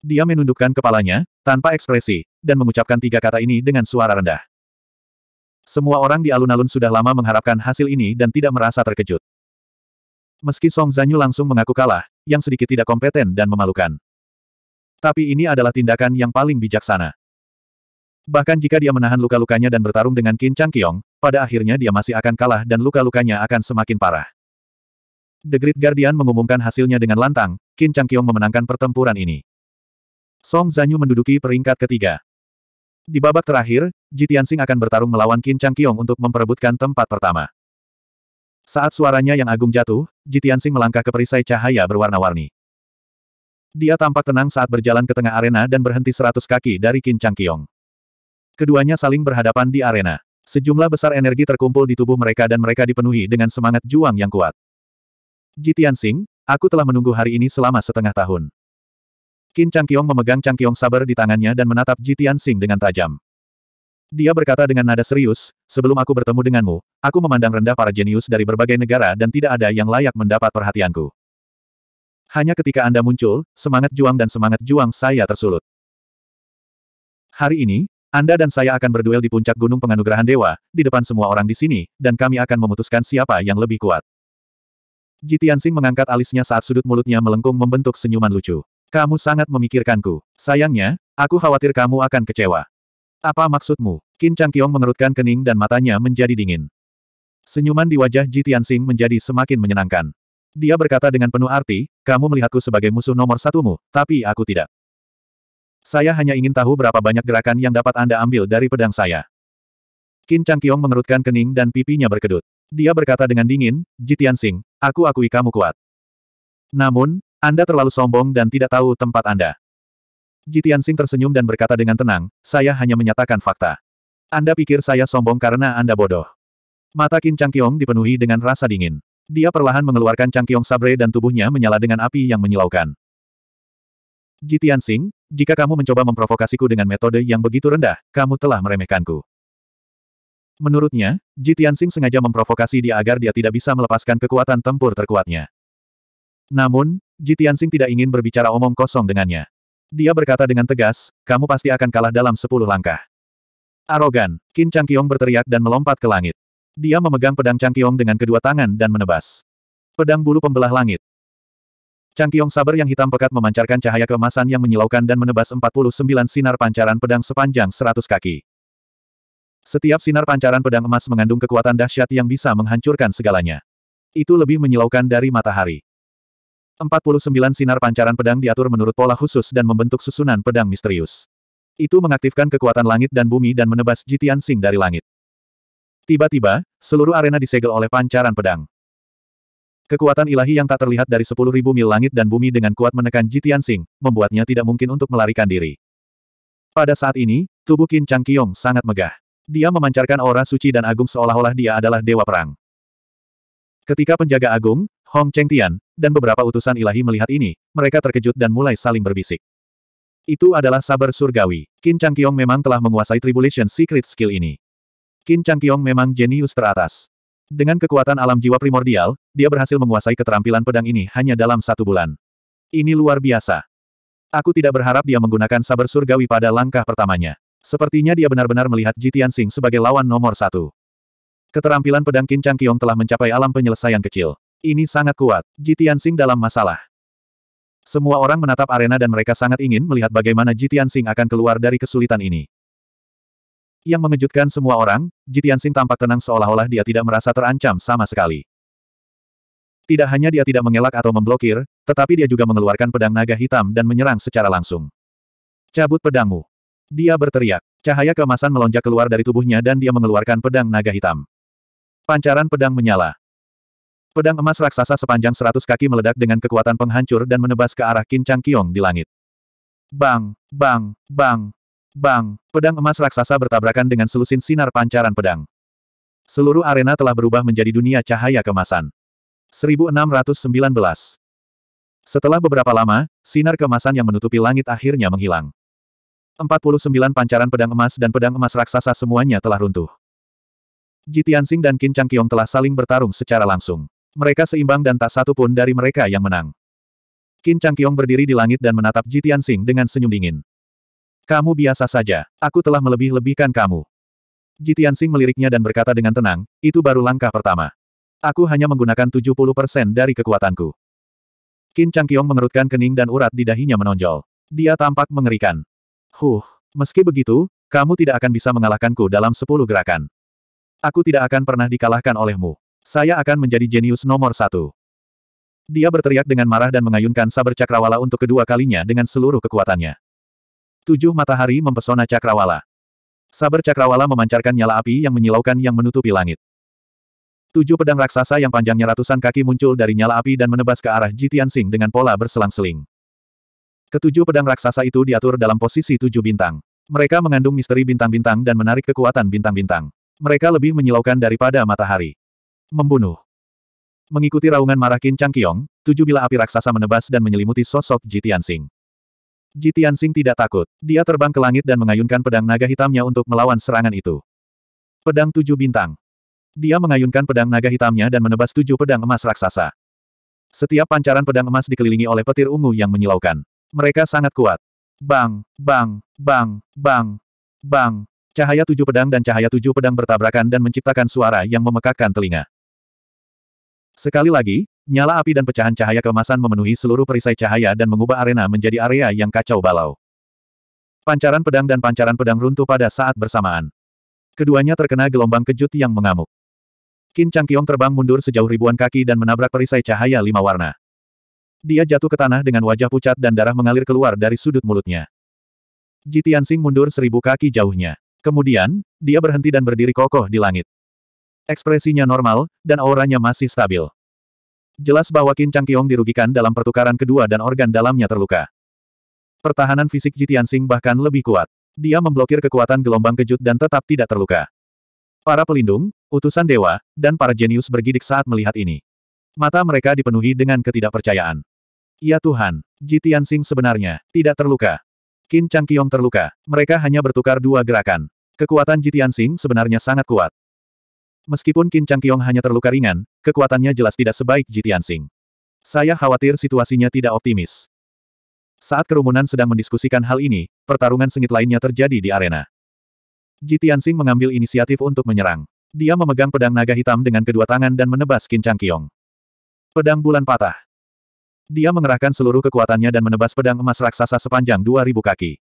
Dia menundukkan kepalanya, tanpa ekspresi, dan mengucapkan tiga kata ini dengan suara rendah. Semua orang di alun-alun sudah lama mengharapkan hasil ini dan tidak merasa terkejut. Meski Song Zanyu langsung mengaku kalah, yang sedikit tidak kompeten dan memalukan. Tapi ini adalah tindakan yang paling bijaksana. Bahkan jika dia menahan luka-lukanya dan bertarung dengan Qin Chang Kyong, pada akhirnya dia masih akan kalah dan luka-lukanya akan semakin parah. The Great Guardian mengumumkan hasilnya dengan lantang, Qin Chang Kyong memenangkan pertempuran ini. Song Zanyu menduduki peringkat ketiga. Di babak terakhir, Ji Tianxing akan bertarung melawan Qin Chang Kyong untuk memperebutkan tempat pertama. Saat suaranya yang agung jatuh, Ji Tianxing melangkah ke perisai cahaya berwarna-warni. Dia tampak tenang saat berjalan ke tengah arena dan berhenti seratus kaki dari Qin Chang Kyong. Keduanya saling berhadapan di arena. Sejumlah besar energi terkumpul di tubuh mereka dan mereka dipenuhi dengan semangat juang yang kuat. Jitian Sing, aku telah menunggu hari ini selama setengah tahun. Qin Changqiong memegang Changqiong sabar di tangannya dan menatap Jitian Sing dengan tajam. Dia berkata dengan nada serius, sebelum aku bertemu denganmu, aku memandang rendah para jenius dari berbagai negara dan tidak ada yang layak mendapat perhatianku. Hanya ketika Anda muncul, semangat juang dan semangat juang saya tersulut. Hari ini, anda dan saya akan berduel di puncak Gunung Penganugerahan Dewa, di depan semua orang di sini, dan kami akan memutuskan siapa yang lebih kuat. Jitiansing mengangkat alisnya saat sudut mulutnya melengkung membentuk senyuman lucu. Kamu sangat memikirkanku. Sayangnya, aku khawatir kamu akan kecewa. Apa maksudmu? Qin Changqiong mengerutkan kening dan matanya menjadi dingin. Senyuman di wajah Jitiansing menjadi semakin menyenangkan. Dia berkata dengan penuh arti, kamu melihatku sebagai musuh nomor satumu, tapi aku tidak. Saya hanya ingin tahu berapa banyak gerakan yang dapat Anda ambil dari pedang saya. Qin Changqiong mengerutkan kening dan pipinya berkedut. Dia berkata dengan dingin, Jitian Sing, aku akui kamu kuat. Namun, Anda terlalu sombong dan tidak tahu tempat Anda. Jitian Sing tersenyum dan berkata dengan tenang, saya hanya menyatakan fakta. Anda pikir saya sombong karena Anda bodoh. Mata Qin Changqiong dipenuhi dengan rasa dingin. Dia perlahan mengeluarkan Changqiong Sabre dan tubuhnya menyala dengan api yang menyilaukan. Jitian Sing, jika kamu mencoba memprovokasiku dengan metode yang begitu rendah, kamu telah meremehkanku. Menurutnya, Ji Tianxing sengaja memprovokasi dia agar dia tidak bisa melepaskan kekuatan tempur terkuatnya. Namun, Ji Tianxing tidak ingin berbicara omong kosong dengannya. Dia berkata dengan tegas, kamu pasti akan kalah dalam sepuluh langkah. Arogan, Qin Changqiong berteriak dan melompat ke langit. Dia memegang pedang Changqiong dengan kedua tangan dan menebas. Pedang bulu pembelah langit, Cangkiong sabar yang hitam pekat memancarkan cahaya keemasan yang menyilaukan dan menebas 49 sinar pancaran pedang sepanjang 100 kaki. Setiap sinar pancaran pedang emas mengandung kekuatan dahsyat yang bisa menghancurkan segalanya. Itu lebih menyilaukan dari matahari. 49 sinar pancaran pedang diatur menurut pola khusus dan membentuk susunan pedang misterius. Itu mengaktifkan kekuatan langit dan bumi dan menebas Jitian Sing dari langit. Tiba-tiba, seluruh arena disegel oleh pancaran pedang. Kekuatan ilahi yang tak terlihat dari sepuluh ribu mil langit dan bumi dengan kuat menekan Jitian Sing, membuatnya tidak mungkin untuk melarikan diri. Pada saat ini, tubuh Qin Chang Qiong sangat megah. Dia memancarkan aura suci dan agung seolah-olah dia adalah dewa perang. Ketika penjaga agung, Hong Cheng Tian, dan beberapa utusan ilahi melihat ini, mereka terkejut dan mulai saling berbisik. Itu adalah sabar surgawi. Qin Qiong memang telah menguasai Tribulation Secret skill ini. Qin Qiong memang jenius teratas. Dengan kekuatan alam jiwa primordial, dia berhasil menguasai keterampilan pedang ini hanya dalam satu bulan. Ini luar biasa. Aku tidak berharap dia menggunakan sabar surgawi pada langkah pertamanya. Sepertinya dia benar-benar melihat Jitian Sing sebagai lawan nomor satu. Keterampilan pedang Kincang Kiong telah mencapai alam penyelesaian kecil. Ini sangat kuat. Jitian Sing dalam masalah. Semua orang menatap arena dan mereka sangat ingin melihat bagaimana Jitian Sing akan keluar dari kesulitan ini. Yang mengejutkan semua orang, Jitian Jitiansing tampak tenang seolah-olah dia tidak merasa terancam sama sekali. Tidak hanya dia tidak mengelak atau memblokir, tetapi dia juga mengeluarkan pedang naga hitam dan menyerang secara langsung. Cabut pedangmu. Dia berteriak. Cahaya kemasan melonjak keluar dari tubuhnya dan dia mengeluarkan pedang naga hitam. Pancaran pedang menyala. Pedang emas raksasa sepanjang seratus kaki meledak dengan kekuatan penghancur dan menebas ke arah Kin Kincang Kiong di langit. Bang, bang, bang, Bang, pedang emas raksasa bertabrakan dengan selusin sinar pancaran pedang. Seluruh arena telah berubah menjadi dunia cahaya kemasan. 1619. Setelah beberapa lama, sinar kemasan yang menutupi langit akhirnya menghilang. 49 pancaran pedang emas dan pedang emas raksasa semuanya telah runtuh. Jitian Sing dan Qin Changqiong telah saling bertarung secara langsung. Mereka seimbang dan tak satu pun dari mereka yang menang. Kin Qin Changqiong berdiri di langit dan menatap Jitian Sing dengan senyum dingin. Kamu biasa saja, aku telah melebih-lebihkan kamu. Jitiansing meliriknya dan berkata dengan tenang, itu baru langkah pertama. Aku hanya menggunakan 70% dari kekuatanku. Qin Changqiong mengerutkan kening dan urat di dahinya menonjol. Dia tampak mengerikan. Huh, meski begitu, kamu tidak akan bisa mengalahkanku dalam 10 gerakan. Aku tidak akan pernah dikalahkan olehmu. Saya akan menjadi jenius nomor satu. Dia berteriak dengan marah dan mengayunkan saber cakrawala untuk kedua kalinya dengan seluruh kekuatannya. Tujuh matahari mempesona cakrawala. Saber cakrawala memancarkan nyala api yang menyilaukan yang menutupi langit. Tujuh pedang raksasa yang panjangnya ratusan kaki muncul dari nyala api dan menebas ke arah Jitian Sing dengan pola berselang-seling. Ketujuh pedang raksasa itu diatur dalam posisi tujuh bintang. Mereka mengandung misteri bintang-bintang dan menarik kekuatan bintang-bintang. Mereka lebih menyilaukan daripada matahari. Membunuh. Mengikuti raungan marah Qin Chang Qiong, tujuh bila api raksasa menebas dan menyelimuti sosok Jitian Sing. Jitian Tianxing tidak takut. Dia terbang ke langit dan mengayunkan pedang naga hitamnya untuk melawan serangan itu. Pedang tujuh bintang. Dia mengayunkan pedang naga hitamnya dan menebas tujuh pedang emas raksasa. Setiap pancaran pedang emas dikelilingi oleh petir ungu yang menyilaukan. Mereka sangat kuat. Bang, bang, bang, bang, bang. Cahaya tujuh pedang dan cahaya tujuh pedang bertabrakan dan menciptakan suara yang memekakkan telinga. Sekali lagi, nyala api dan pecahan cahaya kemasan memenuhi seluruh perisai cahaya dan mengubah arena menjadi area yang kacau balau. Pancaran pedang dan pancaran pedang runtuh pada saat bersamaan. Keduanya terkena gelombang kejut yang mengamuk. Kin Qin Changqiong terbang mundur sejauh ribuan kaki dan menabrak perisai cahaya lima warna. Dia jatuh ke tanah dengan wajah pucat dan darah mengalir keluar dari sudut mulutnya. Jitian Sing mundur seribu kaki jauhnya. Kemudian, dia berhenti dan berdiri kokoh di langit. Ekspresinya normal, dan auranya masih stabil. Jelas bahwa Qin Changqiong dirugikan dalam pertukaran kedua dan organ dalamnya terluka. Pertahanan fisik Jitian Sing bahkan lebih kuat. Dia memblokir kekuatan gelombang kejut dan tetap tidak terluka. Para pelindung, utusan dewa, dan para jenius bergidik saat melihat ini. Mata mereka dipenuhi dengan ketidakpercayaan. Ya Tuhan, Jitian Sing sebenarnya tidak terluka. Qin Changqiong terluka. Mereka hanya bertukar dua gerakan. Kekuatan Jitian Sing sebenarnya sangat kuat. Meskipun Qin Changqiong hanya terluka ringan, kekuatannya jelas tidak sebaik Ji Tianxing. Saya khawatir situasinya tidak optimis. Saat kerumunan sedang mendiskusikan hal ini, pertarungan sengit lainnya terjadi di arena. Ji Tianxing mengambil inisiatif untuk menyerang. Dia memegang pedang naga hitam dengan kedua tangan dan menebas Qin Changqiong. Pedang bulan patah. Dia mengerahkan seluruh kekuatannya dan menebas pedang emas raksasa sepanjang 2000 kaki.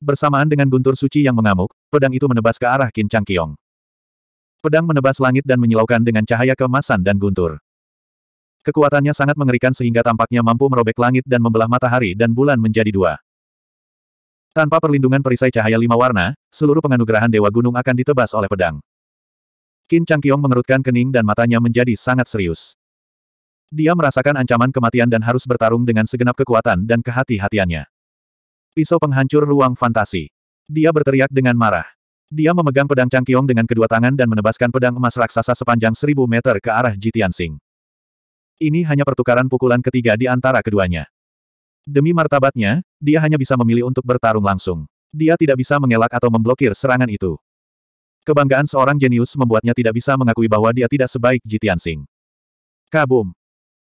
Bersamaan dengan guntur suci yang mengamuk, pedang itu menebas ke arah Qin Changqiong. Pedang menebas langit dan menyilaukan dengan cahaya kemasan dan guntur. Kekuatannya sangat mengerikan sehingga tampaknya mampu merobek langit dan membelah matahari dan bulan menjadi dua. Tanpa perlindungan perisai cahaya lima warna, seluruh penganugerahan Dewa Gunung akan ditebas oleh pedang. Qin Changqiong mengerutkan kening dan matanya menjadi sangat serius. Dia merasakan ancaman kematian dan harus bertarung dengan segenap kekuatan dan kehati-hatiannya. Pisau penghancur ruang fantasi. Dia berteriak dengan marah. Dia memegang pedang Changkyong dengan kedua tangan dan menebaskan pedang emas raksasa sepanjang seribu meter ke arah Jitian Sing. Ini hanya pertukaran pukulan ketiga di antara keduanya. Demi martabatnya, dia hanya bisa memilih untuk bertarung langsung. Dia tidak bisa mengelak atau memblokir serangan itu. Kebanggaan seorang jenius membuatnya tidak bisa mengakui bahwa dia tidak sebaik Jitian Sing. Kabum!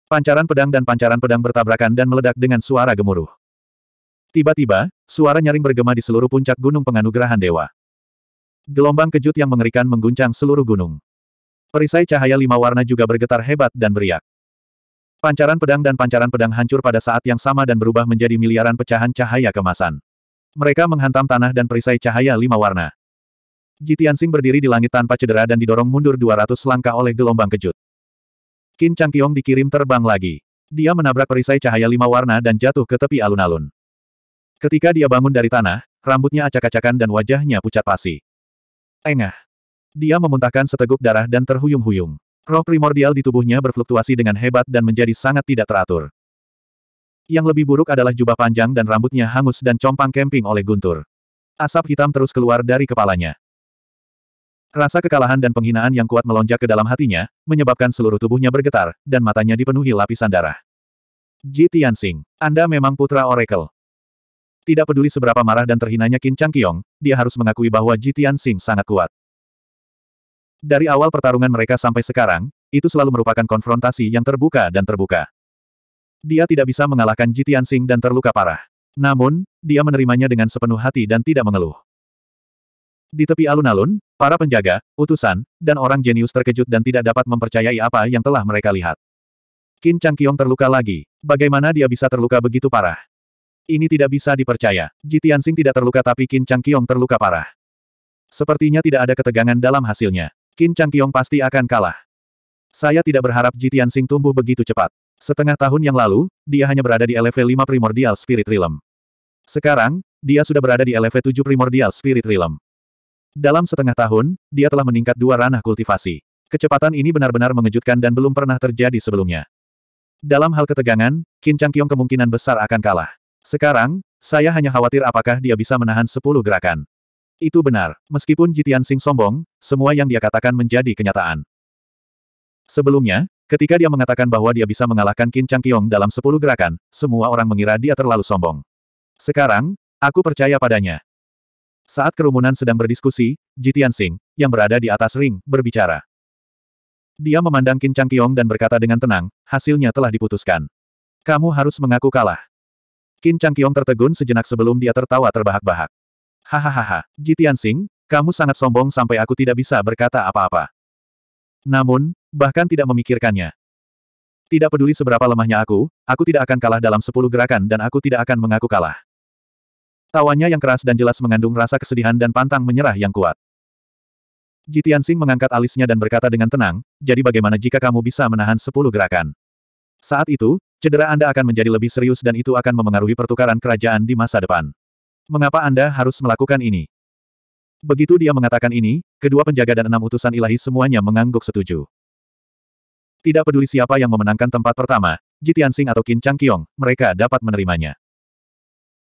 Pancaran pedang dan pancaran pedang bertabrakan dan meledak dengan suara gemuruh. Tiba-tiba, suara nyaring bergema di seluruh puncak gunung penganugerahan dewa. Gelombang kejut yang mengerikan mengguncang seluruh gunung. Perisai cahaya lima warna juga bergetar hebat dan beriak. Pancaran pedang dan pancaran pedang hancur pada saat yang sama dan berubah menjadi miliaran pecahan cahaya kemasan. Mereka menghantam tanah dan perisai cahaya lima warna. Jitiansing berdiri di langit tanpa cedera dan didorong mundur 200 langkah oleh gelombang kejut. Qin Changqiong dikirim terbang lagi. Dia menabrak perisai cahaya lima warna dan jatuh ke tepi alun-alun. Ketika dia bangun dari tanah, rambutnya acak-acakan dan wajahnya pucat pasi. Engah. Dia memuntahkan seteguk darah dan terhuyung-huyung. Roh primordial di tubuhnya berfluktuasi dengan hebat dan menjadi sangat tidak teratur. Yang lebih buruk adalah jubah panjang dan rambutnya hangus dan compang kemping oleh guntur. Asap hitam terus keluar dari kepalanya. Rasa kekalahan dan penghinaan yang kuat melonjak ke dalam hatinya, menyebabkan seluruh tubuhnya bergetar, dan matanya dipenuhi lapisan darah. Ji Tianxing, Anda memang putra Oracle. Tidak peduli seberapa marah dan terhinanya Qin Chang Qiong, dia harus mengakui bahwa Jitian Xing sangat kuat. Dari awal pertarungan mereka sampai sekarang, itu selalu merupakan konfrontasi yang terbuka dan terbuka. Dia tidak bisa mengalahkan Jitian Xing dan terluka parah. Namun, dia menerimanya dengan sepenuh hati dan tidak mengeluh. Di tepi alun-alun, para penjaga, utusan, dan orang jenius terkejut dan tidak dapat mempercayai apa yang telah mereka lihat. Qin Changqiong terluka lagi. Bagaimana dia bisa terluka begitu parah? Ini tidak bisa dipercaya. Ji Tianxing tidak terluka tapi Qin Changqiong terluka parah. Sepertinya tidak ada ketegangan dalam hasilnya. Qin Changqiong pasti akan kalah. Saya tidak berharap Ji Tianxing tumbuh begitu cepat. Setengah tahun yang lalu, dia hanya berada di level 5 Primordial Spirit Realm. Sekarang, dia sudah berada di level 7 Primordial Spirit Realm. Dalam setengah tahun, dia telah meningkat dua ranah kultivasi. Kecepatan ini benar-benar mengejutkan dan belum pernah terjadi sebelumnya. Dalam hal ketegangan, Qin Changqiong kemungkinan besar akan kalah. Sekarang, saya hanya khawatir apakah dia bisa menahan sepuluh gerakan. Itu benar, meskipun Jitian Sing sombong, semua yang dia katakan menjadi kenyataan. Sebelumnya, ketika dia mengatakan bahwa dia bisa mengalahkan Qin Chang Qiong dalam sepuluh gerakan, semua orang mengira dia terlalu sombong. Sekarang, aku percaya padanya. Saat kerumunan sedang berdiskusi, Jitian Sing, yang berada di atas ring, berbicara. Dia memandang Qin Chang Qiong dan berkata dengan tenang, hasilnya telah diputuskan. Kamu harus mengaku kalah. Qin Changqiong tertegun sejenak sebelum dia tertawa terbahak-bahak. Hahaha, Jitian Sing, kamu sangat sombong sampai aku tidak bisa berkata apa-apa. Namun, bahkan tidak memikirkannya. Tidak peduli seberapa lemahnya aku, aku tidak akan kalah dalam sepuluh gerakan dan aku tidak akan mengaku kalah. Tawanya yang keras dan jelas mengandung rasa kesedihan dan pantang menyerah yang kuat. Jitian Sing mengangkat alisnya dan berkata dengan tenang, jadi bagaimana jika kamu bisa menahan sepuluh gerakan? Saat itu, cedera Anda akan menjadi lebih serius dan itu akan memengaruhi pertukaran kerajaan di masa depan. Mengapa Anda harus melakukan ini? Begitu dia mengatakan ini, kedua penjaga dan enam utusan ilahi semuanya mengangguk setuju. Tidak peduli siapa yang memenangkan tempat pertama, Jitian Sing atau Qin Chang mereka dapat menerimanya.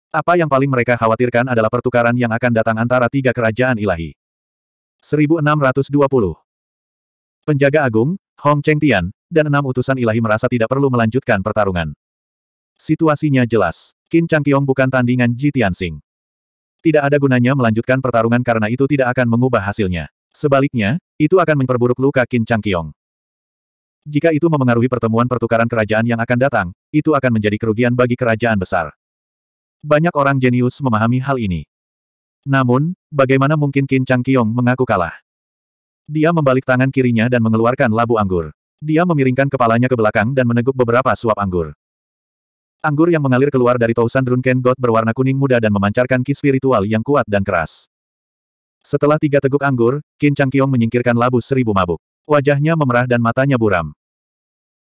Apa yang paling mereka khawatirkan adalah pertukaran yang akan datang antara tiga kerajaan ilahi. 1620 Penjaga Agung, Hong Cheng Tian, dan enam utusan ilahi merasa tidak perlu melanjutkan pertarungan. Situasinya jelas. Qin Changqiong bukan tandingan Ji Tianxing. Tidak ada gunanya melanjutkan pertarungan karena itu tidak akan mengubah hasilnya. Sebaliknya, itu akan memperburuk luka Qin Changqiong. Jika itu memengaruhi pertemuan pertukaran kerajaan yang akan datang, itu akan menjadi kerugian bagi kerajaan besar. Banyak orang jenius memahami hal ini. Namun, bagaimana mungkin Qin Changqiong mengaku kalah? Dia membalik tangan kirinya dan mengeluarkan labu anggur. Dia memiringkan kepalanya ke belakang dan meneguk beberapa suap anggur. Anggur yang mengalir keluar dari Tousan Drunken God berwarna kuning muda dan memancarkan ki spiritual yang kuat dan keras. Setelah tiga teguk anggur, Qin Changqiong menyingkirkan labu seribu mabuk. Wajahnya memerah dan matanya buram.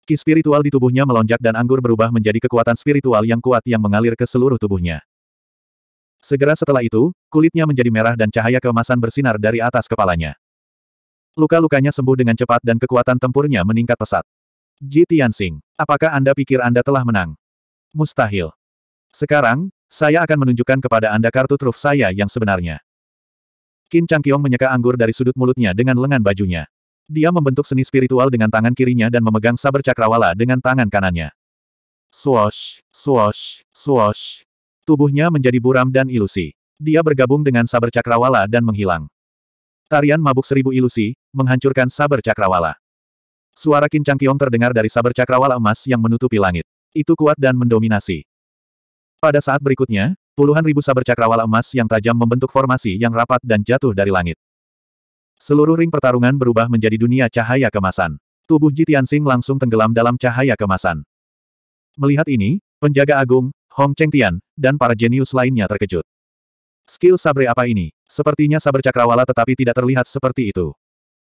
Ki spiritual di tubuhnya melonjak dan anggur berubah menjadi kekuatan spiritual yang kuat yang mengalir ke seluruh tubuhnya. Segera setelah itu, kulitnya menjadi merah dan cahaya keemasan bersinar dari atas kepalanya. Luka-lukanya sembuh dengan cepat dan kekuatan tempurnya meningkat pesat. Ji Tianxing, apakah Anda pikir Anda telah menang? Mustahil. Sekarang, saya akan menunjukkan kepada Anda kartu truf saya yang sebenarnya. Qin Changqiong menyeka anggur dari sudut mulutnya dengan lengan bajunya. Dia membentuk seni spiritual dengan tangan kirinya dan memegang saber cakrawala dengan tangan kanannya. Swash, swash, swash. Tubuhnya menjadi buram dan ilusi. Dia bergabung dengan saber cakrawala dan menghilang. Tarian mabuk seribu ilusi, menghancurkan saber cakrawala. Suara kincang kiong terdengar dari saber cakrawala emas yang menutupi langit. Itu kuat dan mendominasi. Pada saat berikutnya, puluhan ribu saber cakrawala emas yang tajam membentuk formasi yang rapat dan jatuh dari langit. Seluruh ring pertarungan berubah menjadi dunia cahaya kemasan. Tubuh Jitiansing langsung tenggelam dalam cahaya kemasan. Melihat ini, penjaga agung, Hong Cheng Tian, dan para jenius lainnya terkejut. Skill sabre apa ini? Sepertinya saber cakrawala tetapi tidak terlihat seperti itu.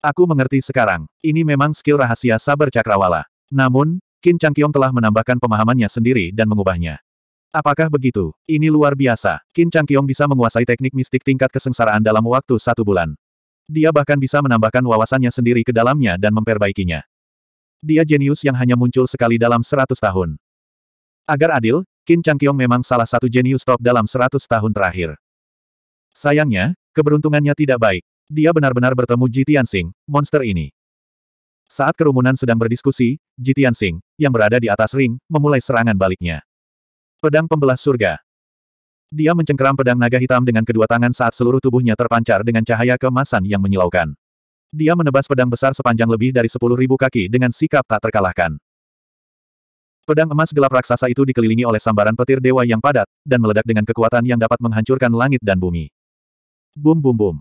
Aku mengerti sekarang, ini memang skill rahasia saber cakrawala. Namun, Qin Changqiong telah menambahkan pemahamannya sendiri dan mengubahnya. Apakah begitu? Ini luar biasa. Qin Changqiong bisa menguasai teknik mistik tingkat kesengsaraan dalam waktu satu bulan. Dia bahkan bisa menambahkan wawasannya sendiri ke dalamnya dan memperbaikinya. Dia jenius yang hanya muncul sekali dalam seratus tahun. Agar adil, Qin Changqiong memang salah satu jenius top dalam seratus tahun terakhir. Sayangnya, keberuntungannya tidak baik. Dia benar-benar bertemu Ji Tianxing, monster ini. Saat kerumunan sedang berdiskusi, Ji Tianxing, yang berada di atas ring, memulai serangan baliknya. Pedang Pembelah Surga. Dia mencengkeram pedang naga hitam dengan kedua tangan saat seluruh tubuhnya terpancar dengan cahaya kemasan yang menyilaukan. Dia menebas pedang besar sepanjang lebih dari 10.000 kaki dengan sikap tak terkalahkan. Pedang emas gelap raksasa itu dikelilingi oleh sambaran petir dewa yang padat, dan meledak dengan kekuatan yang dapat menghancurkan langit dan bumi. Bum bum bum.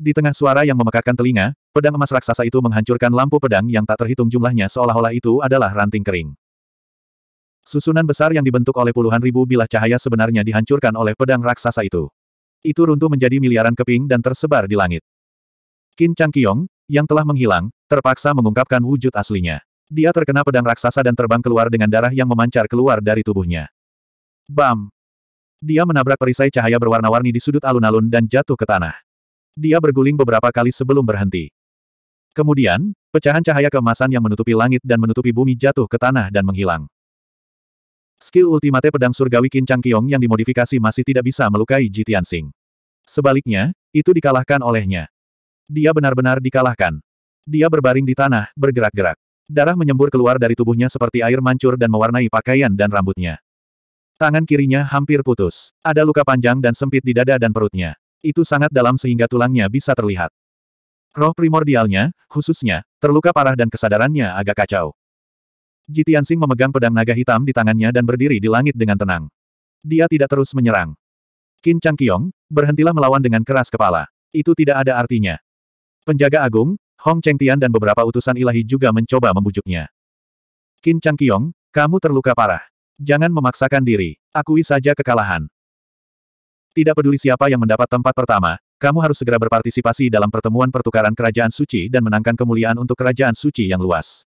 Di tengah suara yang memekakkan telinga, pedang emas raksasa itu menghancurkan lampu pedang yang tak terhitung jumlahnya seolah-olah itu adalah ranting kering. Susunan besar yang dibentuk oleh puluhan ribu bilah cahaya sebenarnya dihancurkan oleh pedang raksasa itu. Itu runtuh menjadi miliaran keping dan tersebar di langit. Qin Chang yang telah menghilang, terpaksa mengungkapkan wujud aslinya. Dia terkena pedang raksasa dan terbang keluar dengan darah yang memancar keluar dari tubuhnya. Bam! Dia menabrak perisai cahaya berwarna-warni di sudut alun-alun dan jatuh ke tanah. Dia berguling beberapa kali sebelum berhenti. Kemudian, pecahan cahaya kemasan yang menutupi langit dan menutupi bumi jatuh ke tanah dan menghilang. Skill ultimate pedang surgawi Kincang Kiong yang dimodifikasi masih tidak bisa melukai Jitian Sing. Sebaliknya, itu dikalahkan olehnya. Dia benar-benar dikalahkan. Dia berbaring di tanah, bergerak-gerak. Darah menyembur keluar dari tubuhnya seperti air mancur dan mewarnai pakaian dan rambutnya. Tangan kirinya hampir putus. Ada luka panjang dan sempit di dada dan perutnya. Itu sangat dalam sehingga tulangnya bisa terlihat. Roh primordialnya, khususnya, terluka parah dan kesadarannya agak kacau. Jitiansing memegang pedang naga hitam di tangannya dan berdiri di langit dengan tenang. Dia tidak terus menyerang. Qin Changqiong, berhentilah melawan dengan keras kepala. Itu tidak ada artinya. Penjaga agung, Hong Chengtian dan beberapa utusan ilahi juga mencoba membujuknya. Qin Changqiong, kamu terluka parah. Jangan memaksakan diri. Akui saja kekalahan. Tidak peduli siapa yang mendapat tempat pertama, kamu harus segera berpartisipasi dalam pertemuan pertukaran kerajaan suci dan menangkan kemuliaan untuk kerajaan suci yang luas.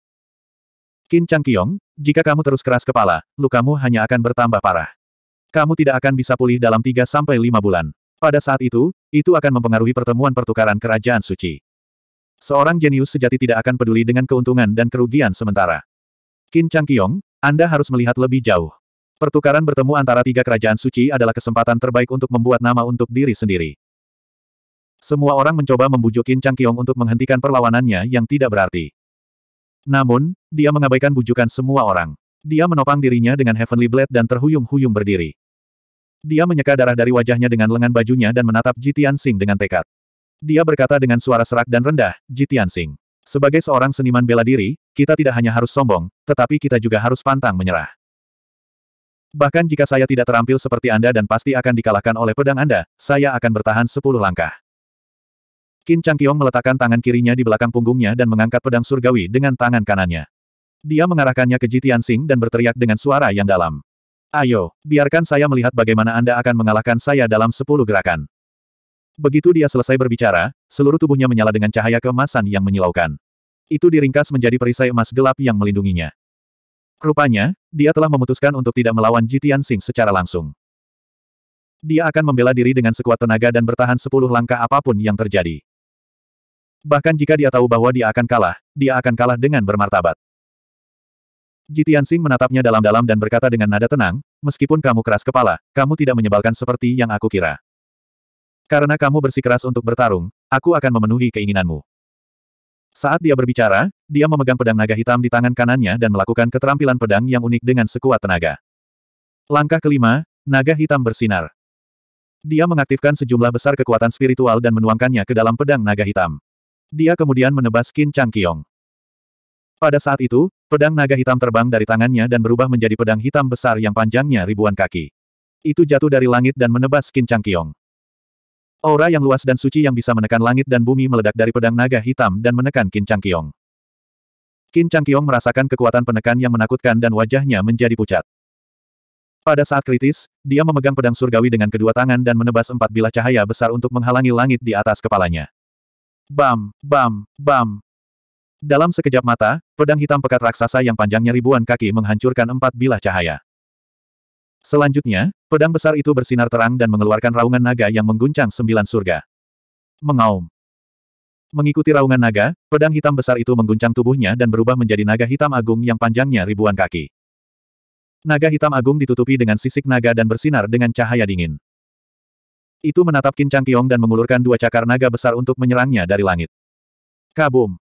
Qin Changqiong, jika kamu terus keras kepala, lukamu hanya akan bertambah parah. Kamu tidak akan bisa pulih dalam 3-5 bulan. Pada saat itu, itu akan mempengaruhi pertemuan pertukaran kerajaan suci. Seorang jenius sejati tidak akan peduli dengan keuntungan dan kerugian sementara. Qin Changqiong, anda harus melihat lebih jauh. Pertukaran bertemu antara tiga kerajaan suci adalah kesempatan terbaik untuk membuat nama untuk diri sendiri. Semua orang mencoba membujukin Chang Kyung untuk menghentikan perlawanannya yang tidak berarti. Namun, dia mengabaikan bujukan semua orang. Dia menopang dirinya dengan Heavenly Blade dan terhuyung-huyung berdiri. Dia menyeka darah dari wajahnya dengan lengan bajunya dan menatap Jitian Sing dengan tekad. Dia berkata dengan suara serak dan rendah, Jitian Sing. Sebagai seorang seniman bela diri, kita tidak hanya harus sombong, tetapi kita juga harus pantang menyerah. Bahkan jika saya tidak terampil seperti Anda dan pasti akan dikalahkan oleh pedang Anda, saya akan bertahan sepuluh langkah. Qin Changqiong meletakkan tangan kirinya di belakang punggungnya dan mengangkat pedang surgawi dengan tangan kanannya. Dia mengarahkannya ke Jitian Sing dan berteriak dengan suara yang dalam. Ayo, biarkan saya melihat bagaimana Anda akan mengalahkan saya dalam sepuluh gerakan. Begitu dia selesai berbicara, seluruh tubuhnya menyala dengan cahaya keemasan yang menyilaukan. Itu diringkas menjadi perisai emas gelap yang melindunginya. Rupanya, dia telah memutuskan untuk tidak melawan Jitian Sing secara langsung. Dia akan membela diri dengan sekuat tenaga dan bertahan sepuluh langkah apapun yang terjadi. Bahkan jika dia tahu bahwa dia akan kalah, dia akan kalah dengan bermartabat. Jitian Sing menatapnya dalam-dalam dan berkata dengan nada tenang, meskipun kamu keras kepala, kamu tidak menyebalkan seperti yang aku kira. Karena kamu bersikeras untuk bertarung, aku akan memenuhi keinginanmu. Saat dia berbicara, dia memegang pedang naga hitam di tangan kanannya dan melakukan keterampilan pedang yang unik dengan sekuat tenaga. Langkah kelima, naga hitam bersinar. Dia mengaktifkan sejumlah besar kekuatan spiritual dan menuangkannya ke dalam pedang naga hitam. Dia kemudian menebas Qin Chang Pada saat itu, pedang naga hitam terbang dari tangannya dan berubah menjadi pedang hitam besar yang panjangnya ribuan kaki. Itu jatuh dari langit dan menebas Qin Chang Aura yang luas dan suci yang bisa menekan langit dan bumi meledak dari pedang naga hitam dan menekan Qin Chang Kiong. Qin Chang Kiong merasakan kekuatan penekan yang menakutkan dan wajahnya menjadi pucat. Pada saat kritis, dia memegang pedang surgawi dengan kedua tangan dan menebas empat bilah cahaya besar untuk menghalangi langit di atas kepalanya. Bam, bam, bam. Dalam sekejap mata, pedang hitam pekat raksasa yang panjangnya ribuan kaki menghancurkan empat bilah cahaya. Selanjutnya, pedang besar itu bersinar terang dan mengeluarkan raungan naga yang mengguncang sembilan surga. Mengaum. Mengikuti raungan naga, pedang hitam besar itu mengguncang tubuhnya dan berubah menjadi naga hitam agung yang panjangnya ribuan kaki. Naga hitam agung ditutupi dengan sisik naga dan bersinar dengan cahaya dingin. Itu menatap Kincang Kiong dan mengulurkan dua cakar naga besar untuk menyerangnya dari langit. Kabum!